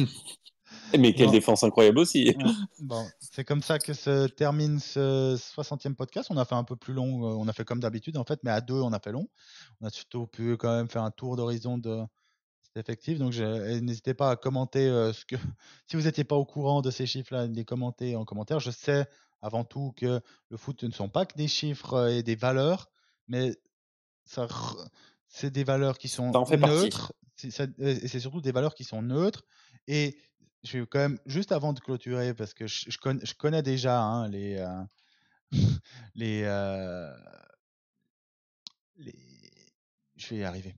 Mais quelle défense incroyable aussi. Bon, c'est comme ça que se termine ce 60e podcast. On a fait un peu plus long, euh, on a fait comme d'habitude en fait, mais à deux, on a fait long. On a surtout pu quand même faire un tour d'horizon de cet effectif. Donc n'hésitez pas à commenter euh, ce que. Si vous n'étiez pas au courant de ces chiffres-là, les commenter en commentaire. Je sais avant tout que le foot ne sont pas que des chiffres euh, et des valeurs, mais ça. C'est des valeurs qui sont neutres, et c'est surtout des valeurs qui sont neutres et je vais quand même, juste avant de clôturer, parce que je, connais déjà hein, les, euh, euh, les, Je vais y arriver.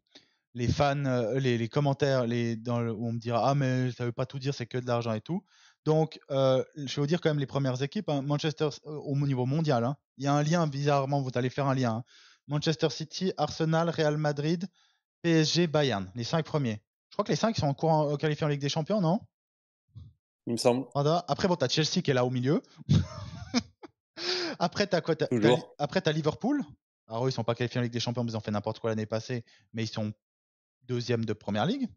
Les fans, euh, les, commentaires les, où on me dira Ah, mais ça veut pas tout dire, c'est que de l'argent et tout. Donc, je vais vous dire quand même les premières équipes. Hein. Manchester, au niveau mondial, hein. il y a un lien, bizarrement, vous allez faire un lien. Manchester City, Arsenal, Real Madrid, PSG, Bayern, les cinq premiers. Je crois que les cinq sont en cours en, en Ligue des Champions, non il me semble. Ah, après, tu as Chelsea qui est là au milieu. après, tu as, Après, Liverpool. Alors, eux, ils sont pas qualifiés en Ligue des Champions, mais ils ont fait n'importe quoi l'année passée, mais ils sont deuxième de première ligue.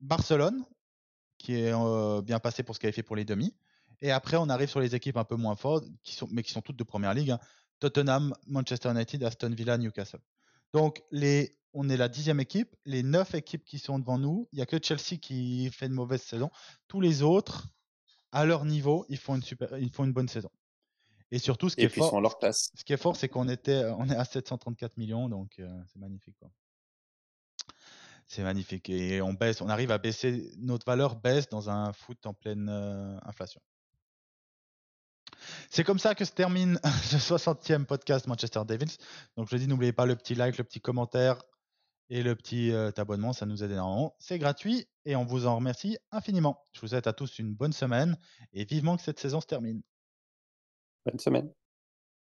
Barcelone, qui est euh, bien passé pour se qualifier pour les demi. Et après, on arrive sur les équipes un peu moins fortes, qui sont, mais qui sont toutes de première ligue. Hein. Tottenham, Manchester United, Aston Villa, Newcastle. Donc, les, on est la dixième équipe. Les neuf équipes qui sont devant nous, il n'y a que Chelsea qui fait une mauvaise saison. Tous les autres, à leur niveau, ils font une, ils font une bonne saison. Et surtout, ce qui, est, fort, ce qui est fort, c'est qu'on était, euh, on est à 734 millions, donc euh, c'est magnifique. C'est magnifique. Et on baisse, on arrive à baisser, notre valeur baisse dans un foot en pleine euh, inflation. C'est comme ça que se termine le 60e podcast Manchester Davis. Donc je vous dis, n'oubliez pas le petit like, le petit commentaire, et le petit abonnement, ça nous aide énormément. C'est gratuit et on vous en remercie infiniment. Je vous souhaite à tous une bonne semaine et vivement que cette saison se termine. Bonne semaine.